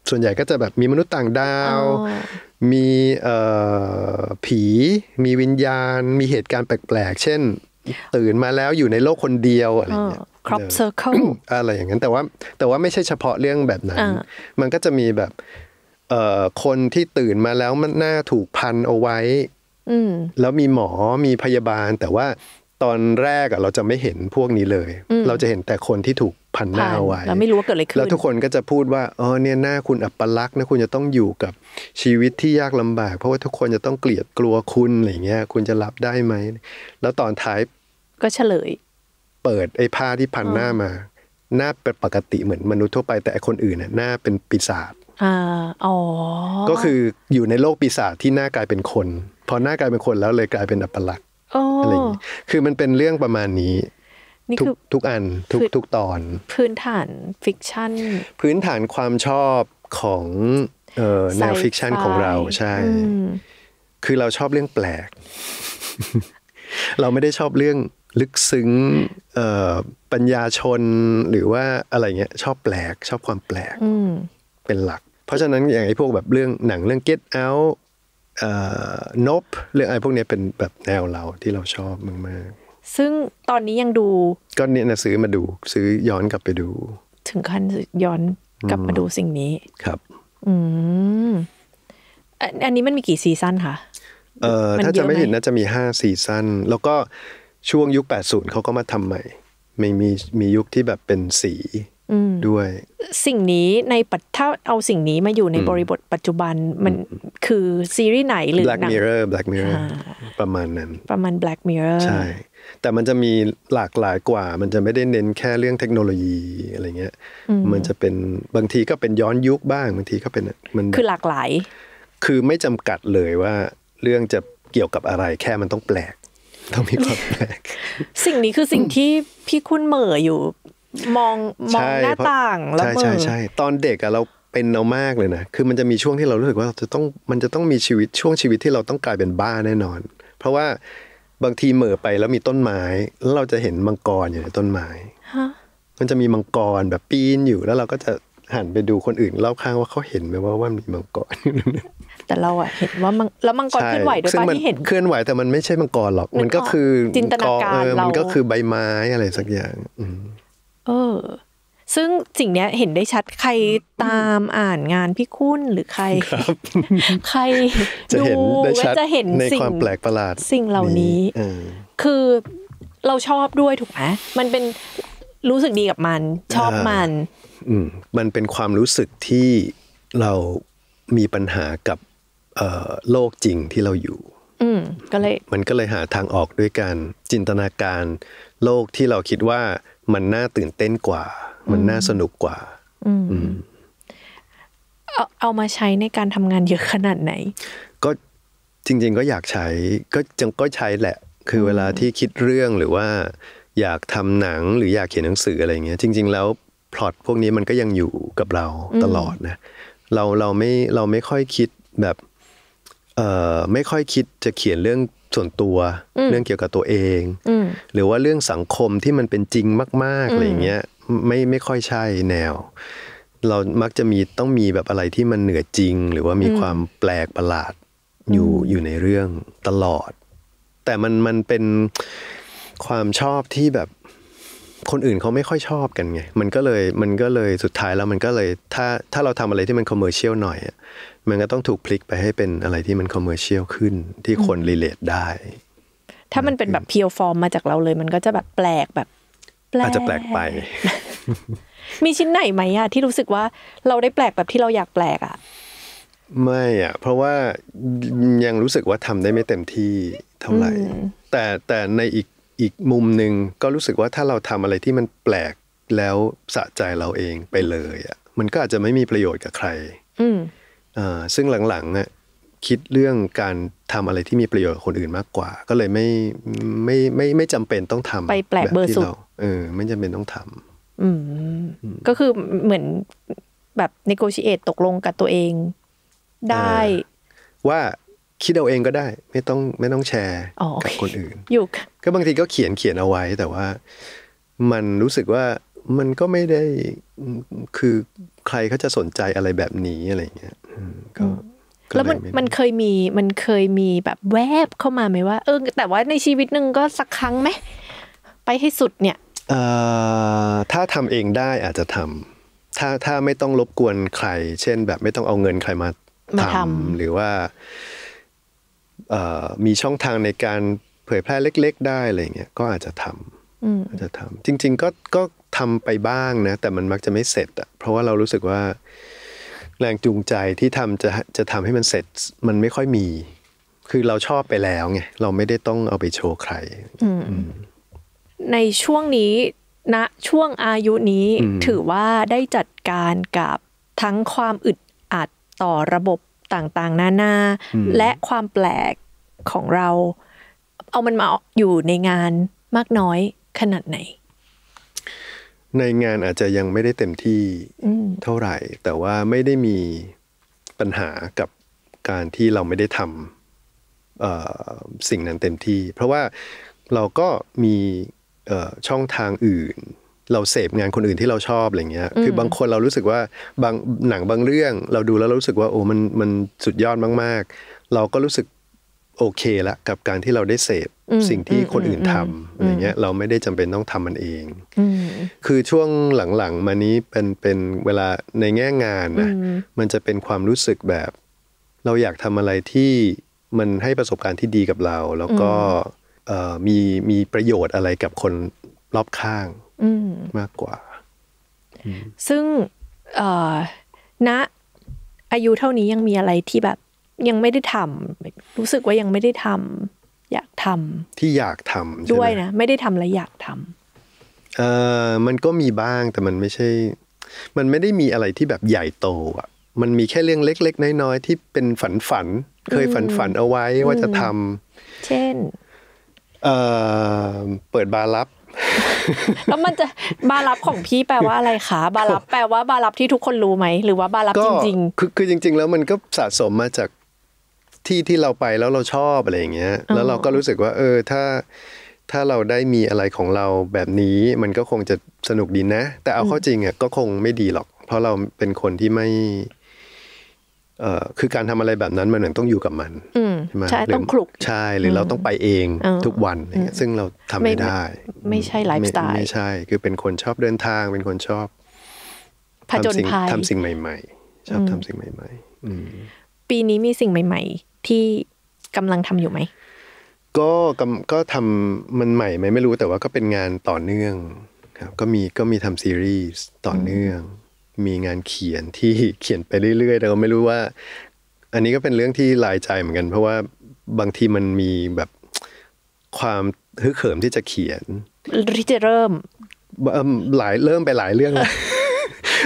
ส่วนใหญ่ก็จะแบบมีมนุษย์ต่างดาว มีผี มีวิญญาณ มีเหตุการณ์แปลกๆ เช่นตื่นมาแล้วอยู่ในโลกคนเดียวอะไรอย่างเงี้ย crop circle อะไรอย่างนั้น แต่ว่าแต่ว่าไม่ใช่เฉพาะเรื่องแบบนั้น มันก็จะมีแบบเอ่อคนที่ตื่นมาแล้วมันหน้าถูกพันเอาไว้แล้วมีหมอมีพยาบาลแต่ว่าตอนแรกอะเราจะไม่เห็นพวกนี้เลย เราจะเห็นแต่คนที่ถูกพันหน้าไว้แล้วไม่รู้ว่าเกิดอะไรขึ้น แล้วทุกคนก็จะพูดว่า อ๋อ เนี่ย หน้าคุณอัปลักษณ์นะคุณจะต้องอยู่กับชีวิตที่ยากลำบาก เพราะว่าทุกคนจะต้องเกลียดกลัวคุณ อะไรเงี้ย คุณจะรับได้ไหมแล้วตอนท้ายก็เฉลย เปิดไอ้ผ้าที่พันหน้ามา หน้าเป็นปกติเหมือนมนุษย์ทั่วไป แต่คนอื่นเน่ยหน้าเป็นปีศาจอ๋อ ก็คืออยู่ในโลกปีศาจที่หน้ากลายเป็นคน พอหน้ากลายเป็นคนแล้วเลยกลายเป็นอัปลักษณอะไรอย่างนี้คือมันเป็นเรื่องประมาณนี้ ทุกทุกอัน ทุกทุกตอน พื้นฐานฟิกชันพื้นฐานความชอบของแนวฟิกชันของเราใช่ คือเราชอบเรื่องแปลก เราไม่ได้ชอบเรื่องลึกซึ้งปัญญาชน หรือว่าอะไรเงี้ยชอบแปลก ชอบความแปลกเป็นหลัก เพราะฉะนั้นอย่างไอ้พวกแบบเรื่องหนังเรื่อง Get Out นบเรื่องอะไรพวกนี้เป็นแบบแนวเราที่เราชอบมากๆ ซึ่งตอนนี้ยังดู ก็เนี่ยนะซื้อมาดูซื้อย้อนกลับไปดู ถึงขั้นย้อนกลับมาดูสิ่งนี้ครับ อืม อันนี้มันมีกี่ซีซั่นคะ เอ่อถ้าจะไม่ผิดน่าจะมีห้าซีซั่นแล้วก็ช่วงยุค80เขาก็มาทำใหม่ ไม่มีมียุคที่แบบเป็นสีด้วยสิ่งนี้ในปัจถ้าเอาสิ่งนี้มาอยู่ในบริบทปัจจุบันมันคือซีรีส์ไหนหรือ Black Mirror Black Mirror ประมาณนั้นประมาณ Black Mirror ใช่แต่มันจะมีหลากหลายกว่า มันจะไม่ได้เน้นแค่เรื่องเทคโนโลยีอะไรเงี้ยมันจะเป็นบางทีก็เป็นย้อนยุคบ้างบางทีก็เป็นมันคือหลากหลาย คือไม่จำกัดเลยว่าเรื่องจะเกี่ยวกับอะไรแค่มันต้องแปลก ต้องมีความแปลกสิ่งนี้คือสิ่งที่พี่คุณเหม่ออยู่มองมองหน้าต่างแล้วใช่ใช่ใช่ ตอนเด็กอะเราเป็นเอามากเลยนะ คือมันจะมีช่วงที่เรารู้สึกว่าจะต้อง มันจะต้องมีชีวิตช่วงชีวิตที่เราต้องกลายเป็นบ้าแน่นอน เพราะว่าบางทีเหม่อไปแล้วมีต้นไม้แล้วเราจะเห็นมังกรอยู่ในต้นไม้มันจะมีมังกรแบบปีนอยู่แล้วเราก็จะหันไปดูคนอื่นรอบข้างว่าเขาเห็นไหมว่าว่ามีมังกร แต่เราอะเห็นว่ามัง แล้วมังกรเคลื่อนไหวด้วยป่ะที่เห็นเคลื่อนไหวแต่มันไม่ใช่มังกรหรอก มันก็คือจินตนาการเรา มันก็คือใบไม้อะไรสักอย่างเออซึ่งสิ่งเนี้ยเห็นได้ชัดใครตามอ่านงานพี่คุณหรือใครครับใครจะเห็นได้ชัดจะเห็นในความแปลกประหลาด สิ่งเหล่านี้คือเราชอบด้วยถูกไหมมันเป็นรู้สึกดีกับมันชอบมันมันเป็นความรู้สึกที่เรามีปัญหากับโลกจริงที่เราอยู่ก็เลยมันก็เลยหาทางออกด้วยการจินตนาการ โลกที่เราคิดว่ามันน่าตื่นเต้นกว่า มันน่าสนุกกว่าเอาเอามาใช้ในการทำงานเยอะขนาดไหน ก็จริง ๆก็อยากใช้ ก็จังก็ใช้แหละ คือเวลาที่คิดเรื่องหรือว่า อยากทำหนัง หรืออยากเขียนหนังสืออะไรเงี้ย จริง ๆ แล้วพล็อตพวกนี้มันก็ยังอยู่กับเราตลอดนะ เราเราไม่เราไม่ค่อยคิดแบบไม่ค่อยคิดจะเขียนเรื่องส่วนตัวเรื่องเกี่ยวกับตัวเองหรือว่าเรื่องสังคมที่มันเป็นจริงมาก ๆอะไรเงี้ย ไม่ไม่ค่อยใช่แนว เรา มักจะมีต้องมีแบบอะไรที่มันเหนือจริง หรือว่ามีความแปลกประหลาดอยู่อยู่ในเรื่องตลอด แต่มันมันเป็นความชอบที่แบบคนอื่นเขาไม่ค่อยชอบกันไงมันก็เลยมันก็เลยสุดท้ายแล้วมันก็เลยถ้าถ้าเราทำอะไรที่มันคอมเมอร์เชียลหน่อยมันก็ต้องถูกพลิกไปให้เป็นอะไรที่มันคอมเมอร์เชียลขึ้นที่คนรีเลทได้ ถ้ามันเป็นแบบเพียวฟอร์มมาจากเราเลย มันก็จะแบบแปลกแบบ อาจจะแปลกไป มีชิ้นไหนไหมอะที่รู้สึกว่าเราได้แปลกแบบที่เราอยากแปลกอะไม่อะเพราะว่ายังรู้สึกว่าทำได้ไม่เต็มที่เท่าไหร่ แต่แต่ในอีกอีกมุมหนึ่งก็รู้สึกว่าถ้าเราทำอะไรที่มันแปลกแล้วสะใจเราเองไปเลยอะมันก็อาจจะไม่มีประโยชน์กับใครซึ่งหลังๆ่คิดเรื่องการทำอะไรที่มีประโยชน์คนอื่นมากกว่า ก็เลยไม่ไม่ไม่ไม่จำเป็นต้องทำไปแปลกเบอร์สุดเออไม่จำเป็นต้องทำ อืมก็คือเหมือนแบบเนโกชิเอตตกลงกับตัวเองได้ ว่าคิดเอาเองก็ได้ ไม่ต้องไม่ต้องแชร์กับคนอื่น อยู่ก็บางทีก็เขียนเขียนเอาไว้ แต่ว่า มันรู้สึกว่ามันก็ไม่ได้คือใครเขาจะสนใจอะไรแบบนี้อะไรเงี้ยก็แล้วมันมันเคยมีมันเคยมีแบบแวบเข้ามาไหมว่าเออแต่ว่าในชีวิตหนึ่งก็สักครั้งไหมไปให้สุดเนี่ยถ้าทำเองได้อาจจะทำถ้าถ้าไม่ต้องรบกวนใครเช่น แบบไม่ต้องเอาเงินใครมาทำหรือว่ามีช่องทางในการเผยแพร่เล็กๆ ได้อะไรเงี้ยก็อาจจะทำอาจจะทำจริง ๆก็ก็ทำไปบ้างนะแต่มันมักจะไม่เสร็จอะเพราะว่าเรารู้สึกว่าแรงจูงใจที่ทำจะจะทำให้มันเสร็จมันไม่ค่อยมี คือเราชอบไปแล้วไงเราไม่ได้ต้องเอาไปโชว์ใครในช่วงนี้ณนะช่วงอายุนี้ถือว่าได้จัดการกับทั้งความอึดอัดต่อระบบต่างๆนานาและความแปลกของเรา เอามันมาอยู่ในงานมากน้อยขนาดไหนในงานอาจจะยังไม่ได้เต็มที่เท่าไหร่ แต่ว่าไม่ได้มีปัญหากับการที่เราไม่ได้ทำสิ่งนั้นเต็มที่ เพราะว่าเราก็มีช่องทางอื่น เราเสพงานคนอื่นที่เราชอบอะไรเงี้ย คือบางคนเรารู้สึกว่าบางหนังบางเรื่อง เราดูแล้วเรารู้สึกว่า โอ้มันมันสุดยอดมาก ๆ เราก็รู้สึกโอเคละกับการที่เราได้เสพสิ่งที่คนอื่นทำอะไรเงี้ยเราไม่ได้จำเป็นต้องทำมันเอง คือช่วงหลังๆ มานี้เป็นเป็นเวลาในแง่งานนะมันจะเป็นความรู้สึกแบบ เราอยากทำอะไรที่มันให้ประสบการณ์ที่ดีกับเรา แล้วก็มีมีประโยชน์อะไรกับคนรอบข้างมากกว่าซึ่งณอายุเท่านี้ยังมีอะไรที่แบบยังไม่ได้ทำ รู้สึกว่ายังไม่ได้ทำ อยากทำ ที่อยากทำด้วยนะ ไม่ได้ทำและอยากทำเออมันก็มีบ้างแต่มันไม่ใช่ มันไม่ได้มีอะไรที่แบบใหญ่โตอ่ะมันมีแค่เรื่องเล็ก ๆ น้อยๆที่เป็นฝันฝันเคยฝันฝันเอาไว้ว่าจะทำ เช่นเออเปิดบาร์ลับ แล้วมันจะบาร์ับของพี่แปลว่าอะไรคะบาร์ับ แปลว่าบาร์ับที่ทุกคนรู้ไหมหรือว่าบาร์ับจริงๆคือคือจริง ๆ แล้วมันก็สะสมมาจากที่ ที่เราไปแล้วเราชอบอะไรอย่างเงี้ยแล้วเราก็รู้สึกว่า เออถ้าถ้าเราได้มีอะไรของเราแบบนี้ มันก็คงจะสนุกดีนะ แต่เอาเข้าจริงอ่ะก็คงไม่ดีหรอก เพราะเราเป็นคนที่ไม่ เอ่อคือการทำอะไรแบบนั้นมันเหมือนต้องอยู่กับมันใช่ไหมใช่ต้องคลุกใช่หรือเราต้องไปเองทุกวันซึ่งเราทำไม่ได้ ไม่ใช่ไลฟ์สไตล์ไม่ใช่คือเป็นคนชอบเดินทาง เป็นคนชอบผจญภัยทำสิ่งใหม่ ๆ ชอบทำสิ่งใหม่ๆปีนี้มีสิ่งใหม่ ๆที่กำลังทำอยู่ไหมก็กก็ทำมันใหม่ไหมไม่รู้แต่ว่าก็เป็นงานต่อเนื่องครับ ก็มีก็มีทำซีรีส์ต่อเนื่อง มีงานเขียนที่เขียนไปเรื่อยๆแต่ก็ไม่รู้ว่า อันนี้ก็เป็นเรื่องที่ลายใจเหมือนกันเพราะว่าบางทีมันมีแบบความฮึกเหิมที่จะเขียนที่จะเริ่ม หลายเริ่มไปหลายเรื่องเลย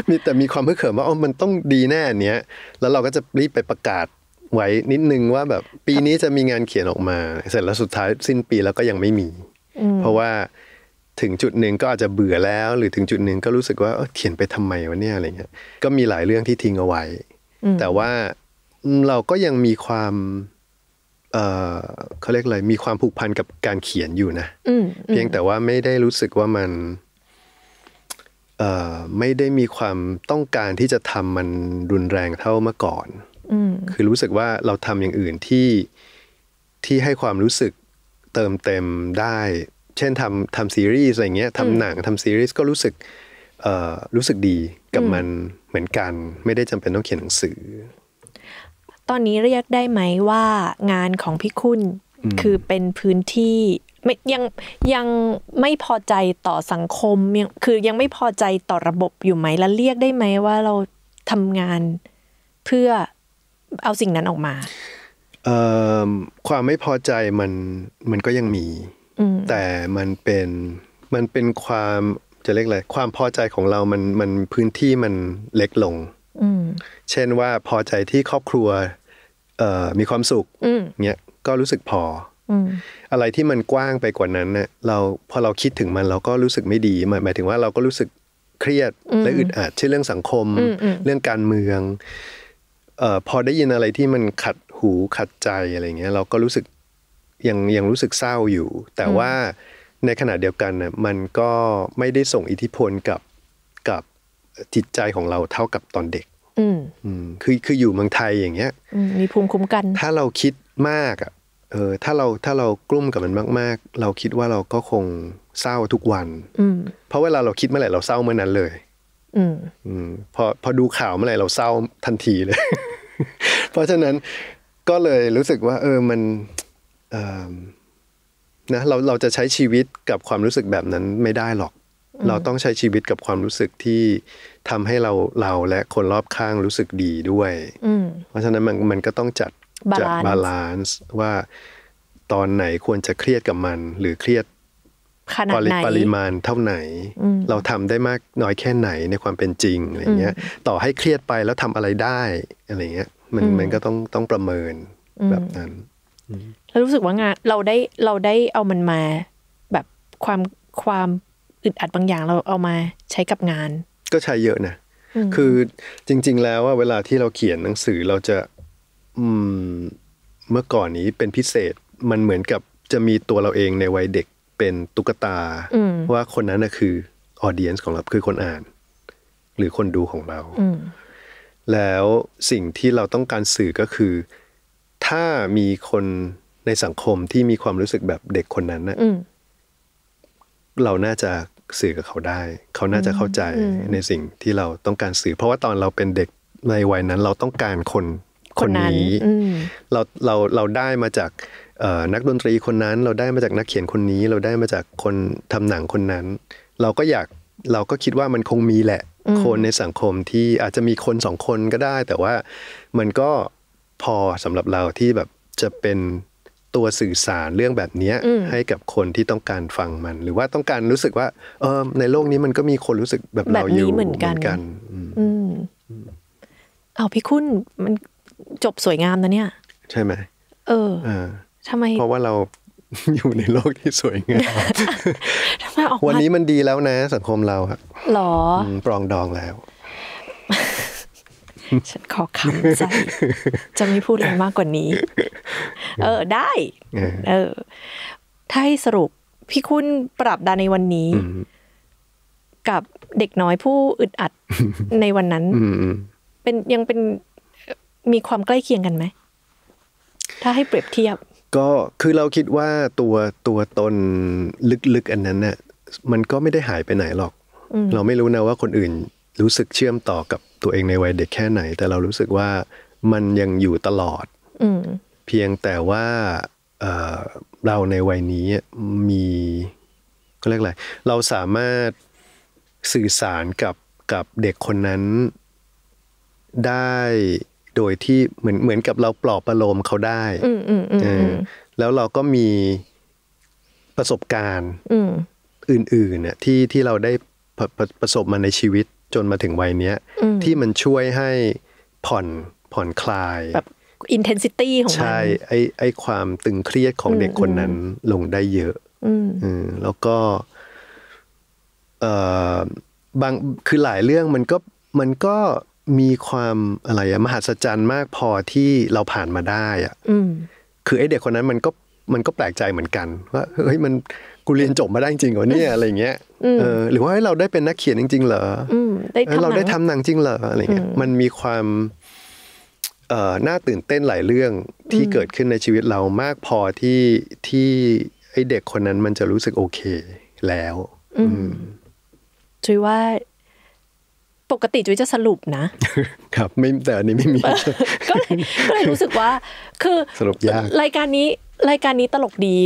มีแต่มีความฮึกเหิมว่าอ๋อมันต้องดีแน่เนี้ยแล้วเราก็จะรีบไปประกาศไว้นิดนึงว่าแบบปีนี้จะมีงานเขียนออกมา เสร็จแล้วสุดท้ายสิ้นปีแล้วก็ยังไม่มีเพราะว่าถึงจุดหนึ่งก็อาจจะเบื่อแล้ว หรือถึงจุดหนึ่งก็รู้สึกว่าเขียนไปทำไมวะเนี่ยอะไรเงี้ย ก็มีหลายเรื่องที่ทิ้งเอาไว้แต่ว่าเราก็ยังมีความเออเขาเรียกอะไรมีความผูกพันกับการเขียนอยู่นะเพียงแต่ว่าไม่ได้รู้สึกว่ามันเออไม่ได้มีความต้องการที่จะทำมันรุนแรงเท่าเมื่อก่อนคือรู้สึกว่าเราทำอย่างอื่นที่ที่ให้ความรู้สึกเติมเต็มได้ เช่นทำทำซีรีส์อะไรเงี้ยทำหนังทำซีรีส์ก็รู้สึก รู้สึกดีกับมันเหมือนกันไม่ได้จำเป็นต้องเขียนหนังสือ ตอนนี้เรียกได้ไหมว่างานของพี่คุณ คือเป็นพื้นที่ ยังยังไม่พอใจต่อสังคมยังคือยังไม่พอใจต่อระบบอยู่ไหมแล้วเรียกได้ไหมว่าเราทำงานเพื่อเอาสิ่งนั้นออกมาเอ่อความไม่พอใจมันมันก็ยังมีแต่มันเป็นมันเป็นความจะเรียกอะไรความพอใจของเรามันมันพื้นที่มันเล็กลงเช่นว่าพอใจที่ครอบครัว เอมีความสุขเนี้ยก็รู้สึกพออะไรที่มันกว้างไปกว่านั้นเนี่ยเราพอเราคิดถึงมันเราก็รู้สึกไม่ดีหมายถึงว่าเราก็รู้สึกเครียดและอึดอัดเช่นเรื่องสังคมเรื่องการเมืองพอได้ยินอะไรที่มันขัดหูขัดใจอะไรเงี้ย เราก็รู้สึกยังยังรู้สึกเศร้าอยู่ แต่ว่าในขณะเดียวกันน่ะมันก็ไม่ได้ส่งอิทธิพลกับกับจิตใจของเราเท่ากับตอนเด็ก อืมคือคืออยู่เมืองไทยอย่างเงี้ยมีภูมิคุ้มกัน ถ้าเราคิดมากอ่ะเออ ถ้าเราถ้าเรากลุ้มกับมันมาก ๆ เราคิดว่าเราก็คงเศร้าทุกวันเพราะเวลาเราคิดเมื่อไหร่เราเศร้าเมื่อนั้นเลยอืมพอพอดูข่าวเมื่อไหร่เราเศร้าทันทีเลย เพราะฉะนั้นก็เลยรู้สึกว่า เออมันนะเราเราจะใช้ชีวิตกับความรู้สึกแบบนั้นไม่ได้หรอก เราต้องใช้ชีวิตกับความรู้สึกที่ทำให้เราเราและคนรอบข้างรู้สึกดีด้วยเพราะฉะนั้นมันมันก็ต้องจัดจัดบาลานซ์ว่าตอนไหนควรจะเครียดกับมัน หรือเครียดขนาดไหนปริมาณเท่าไหน เราทำได้มากน้อยแค่ไหนในความเป็นจริงอะไรเงี้ย ต่อให้เครียดไปแล้วทำอะไรได้อะไรเงี้ยมันมันก็ต้องต้องประเมินแบบนั้น แล้วรู้สึกว่างานเราได้เราได้เอามันมาแบบความความอึดอัดบางอย่างเราเอามาใช้กับงาน ก็ใช้เยอะนะคือจริง ๆ แล้วว่าเวลาที่เราเขียนหนังสือเราจะอืมเมื่อก่อนนี้เป็นพิเศษมันเหมือนกับจะมีตัวเราเองในวัยเด็กเป็นตุ๊กตาว่าคนนั้นนะคือออเดียนส์ของเราคือคนอ่าน หรือคนดูของเราแล้วสิ่งที่เราต้องการสื่อก็คือ ถ้ามีคนในสังคมที่มีความรู้สึกแบบเด็กคนนั้นนะเรา น่าจะสื่อ กับเขาได้ เขาน่าจะเข้าใจในสิ่งที่เราต้องการสื่อ เพราะว่าตอนเราเป็นเด็กในวัยนั้น เราต้องการคนคนนี้เราเราเราได้มาจากนักดนตรีคนนั้นเราได้มาจากนักเขียนคนนี้ เราได้มาจากคนทำหนังคนนั้น เราก็อยากเราก็คิดว่ามันคงมีแหละ คนในสังคมที่อาจจะมีคนสองคนก็ได้ แต่ว่า มันก็พอสำหรับเราที่แบบจะเป็นตัวสื่อสารเรื่องแบบนี้ให้กับคนที่ต้องการฟังมัน หรือว่าต้องการรู้สึกว่า เออในโลกนี้มันก็มีคนรู้สึกแบบเราอยู่เหมือนกันอืมเอาพี่คุณมันจบสวยงามนะเนี่ย ใช่ไหมเออทำไมเพราะว่าเราอยู่ในโลกที่สวยงาม วันนี้มันดีแล้วนะ สังคมเราครับหรอปรองดองแล้ว ฉันขอคำใจ จะไม่พูดอะไรมากกว่านี้ เออได้ เออ ถ้าให้สรุปพี่คุณปรับดาในวันนี้ กับเด็กน้อยผู้อึดอัดในวันนั้นเป็นยังเป็นมีความใกล้เคียงกันไหม ถ้าให้เปรียบเทียบก็คือเราคิดว่าตัวตัวตนลึกๆ อันนั้นน่ะมันก็ไม่ได้หายไปไหนหรอก เราไม่รู้นะว่าคนอื่นรู้สึกเชื่อมต่อกับตัวเองในวัยเด็กแค่ไหน แต่เรารู้สึกว่ามันยังอยู่ตลอดเพียงแต่ว่าเราในวัยนี้มีก็เรียกอะไรเราสามารถสื่อสารกับกับเด็กคนนั้นได้โดยที่เหมือนเหมือนกับเราปลอบประโลมเขาได้ แล้วเราก็มีประสบการณ์ อื่นๆเนี่ยที่ที่เราได้ประสบมาในชีวิตจนมาถึงวัยเนี้ยที่มันช่วยให้ผ่อนผ่อนคลายแบบอินเทนซิตี้ของใช่ไอไอความตึงเครียดของเด็กคนนั้นลงได้เยอะแล้วก็ บางคือหลายเรื่องมันก็มันก็มีความอะไรอะมหัศจรรย์มากพอที่เราผ่านมาได้อะคือไอเด็กคนนั้นมันก็มันก็แปลกใจเหมือนกัน ว่าเฮ้ยมันกูเรียนจบมาได้จริงเหรอเนี่ยอะไรเงี้ยเออหรือว่าเราได้เป็นนักเขียนจริง ๆ เหรอเราได้ทำหนังจริงเหรออะไรเงี้ยมันมีความเอ่อน่าตื่นเต้นหลายเรื่องที่เกิดขึ้นในชีวิตเรามากพอที่ที่ไอเด็กคนนั้นมันจะรู้สึกโอเคแล้วจุยว่าปกติจุ้ยจะสรุปนะ ครับไม่แต่อันนี้ไม่มีก็เลยรู้สึกว่าคือสรุปยากรายการนี้รายการนี้ตลกดี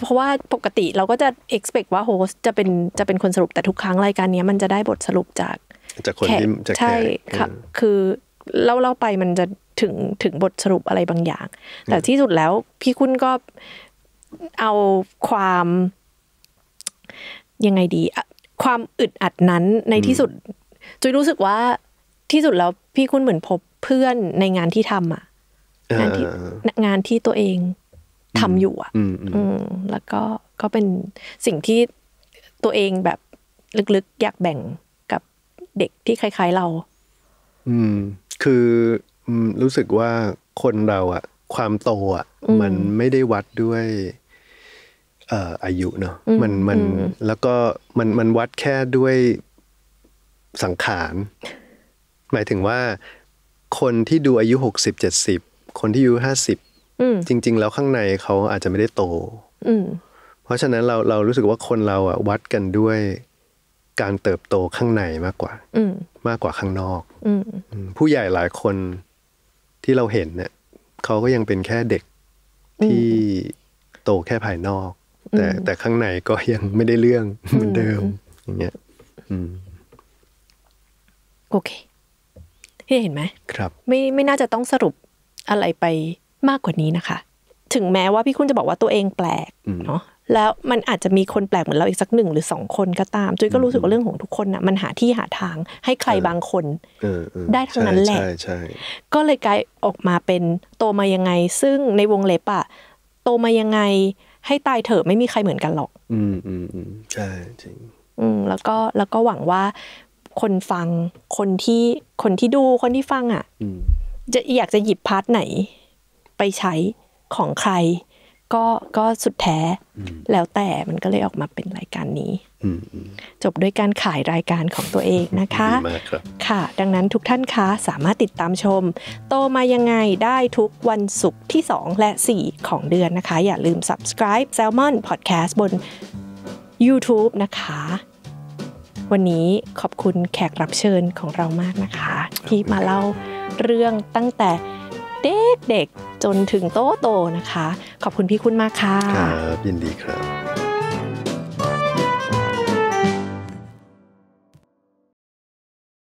เพราะว่าปกติเราก็จะ expect ว่าโฮสจะเป็นจะเป็นคนสรุปแต่ทุกครั้งรายการนี้ มันจะได้บทสรุปจากจากคนที่ใช่ค่ะคือเล่าเล่าไปมันจะถึงถึงบทสรุปอะไรบางอย่าง แต่ที่สุดแล้วพี่คุณก็เอาความ ยังไงดีความอึดอัดนั้นในที่สุดจุยรู้สึกว่าที่สุดแล้วพี่คุณเหมือนพบเพื่อนในงานที่ทำอ่ะงานที่งานที่ตัวเองทำอยู่อ่ะ อืมแล้วก็ก็เป็นสิ่งที่ตัวเองแบบลึกๆอยากแบ่งกับเด็กที่คล้ายๆเรา อืม คือรู้สึกว่าคนเราอ่ะความโตอ่ะมันไม่ได้วัดด้วยอายุเนาะมันมันแล้วก็มันมันวัดแค่ด้วยสังขารหมายถึงว่าคนที่ดูอายุหกสิบเจ็ดสิบคนที่อายุห้าสิบจริง ๆ แล้วข้างในเขาอาจจะไม่ได้โตเพราะฉะนั้นเราเรารู้สึกว่าคนเราอ่ะวัดกันด้วยการเติบโตข้างในมากกว่า อืมากกว่าข้างนอกอผู้ใหญ่หลายคนที่เราเห็นเนี่ยเขาก็ยังเป็นแค่เด็กที่โตแค่ภายนอก แต่ แต่ข้างในก็ยังไม่ได้เรื่องเหมือนเดิมอย่างเงี้ยอืมโอเคพี่เห็นไหม ครับ ไม่ ไม่น่าจะต้องสรุปอะไรไปมากกว่านี้นะคะ ถึงแม้ว่าพี่คุณจะบอกว่าตัวเองแปลก เนาะแล้วมันอาจจะมีคนแปลกเหมือนเราอีกสักหนึ่งหรือสองคนก็ตามจุ้ยก็รู้สึกว่าเรื่องของทุกคนนะ่ะ มันหาที่หาทางให้ใครบางคนได้ทั้งนั้นแหละก็เลยกลายออกมาเป็นโตมายังไง ซึ่งในวงเล็บอะโตมายังไงให้ตายเถอะไม่มีใครเหมือนกันหรอก อืมอืมอืมใช่จริงอืมแล้วก็ แล้วก็หวังว่าคนฟัง คนที่ คนที่ดู คนที่ฟังอ่ะจะอยากจะหยิบพาร์ทไหน ไปใช้ของใครก็ก็สุดแท้แล้วแต่ มันก็เลยออกมาเป็นรายการนี้จบด้วยการขายรายการของตัวเองนะคะค่ะ ดังนั้นทุกท่านคะสามารถติดตามชม โตมายังไงได้ทุกวันศุกร์ที่2และ4ของเดือนนะคะอย่าลืม subscribe Salmon Podcast บน YouTube นะคะวันนี้ขอบคุณแขกรับเชิญของเรามากนะคะ ที่มาเล่าเรื่องตั้งแต่เด็กๆจนถึงโตโตนะคะ ขอบคุณพี่คุณมากค่ะครับยินดีครับ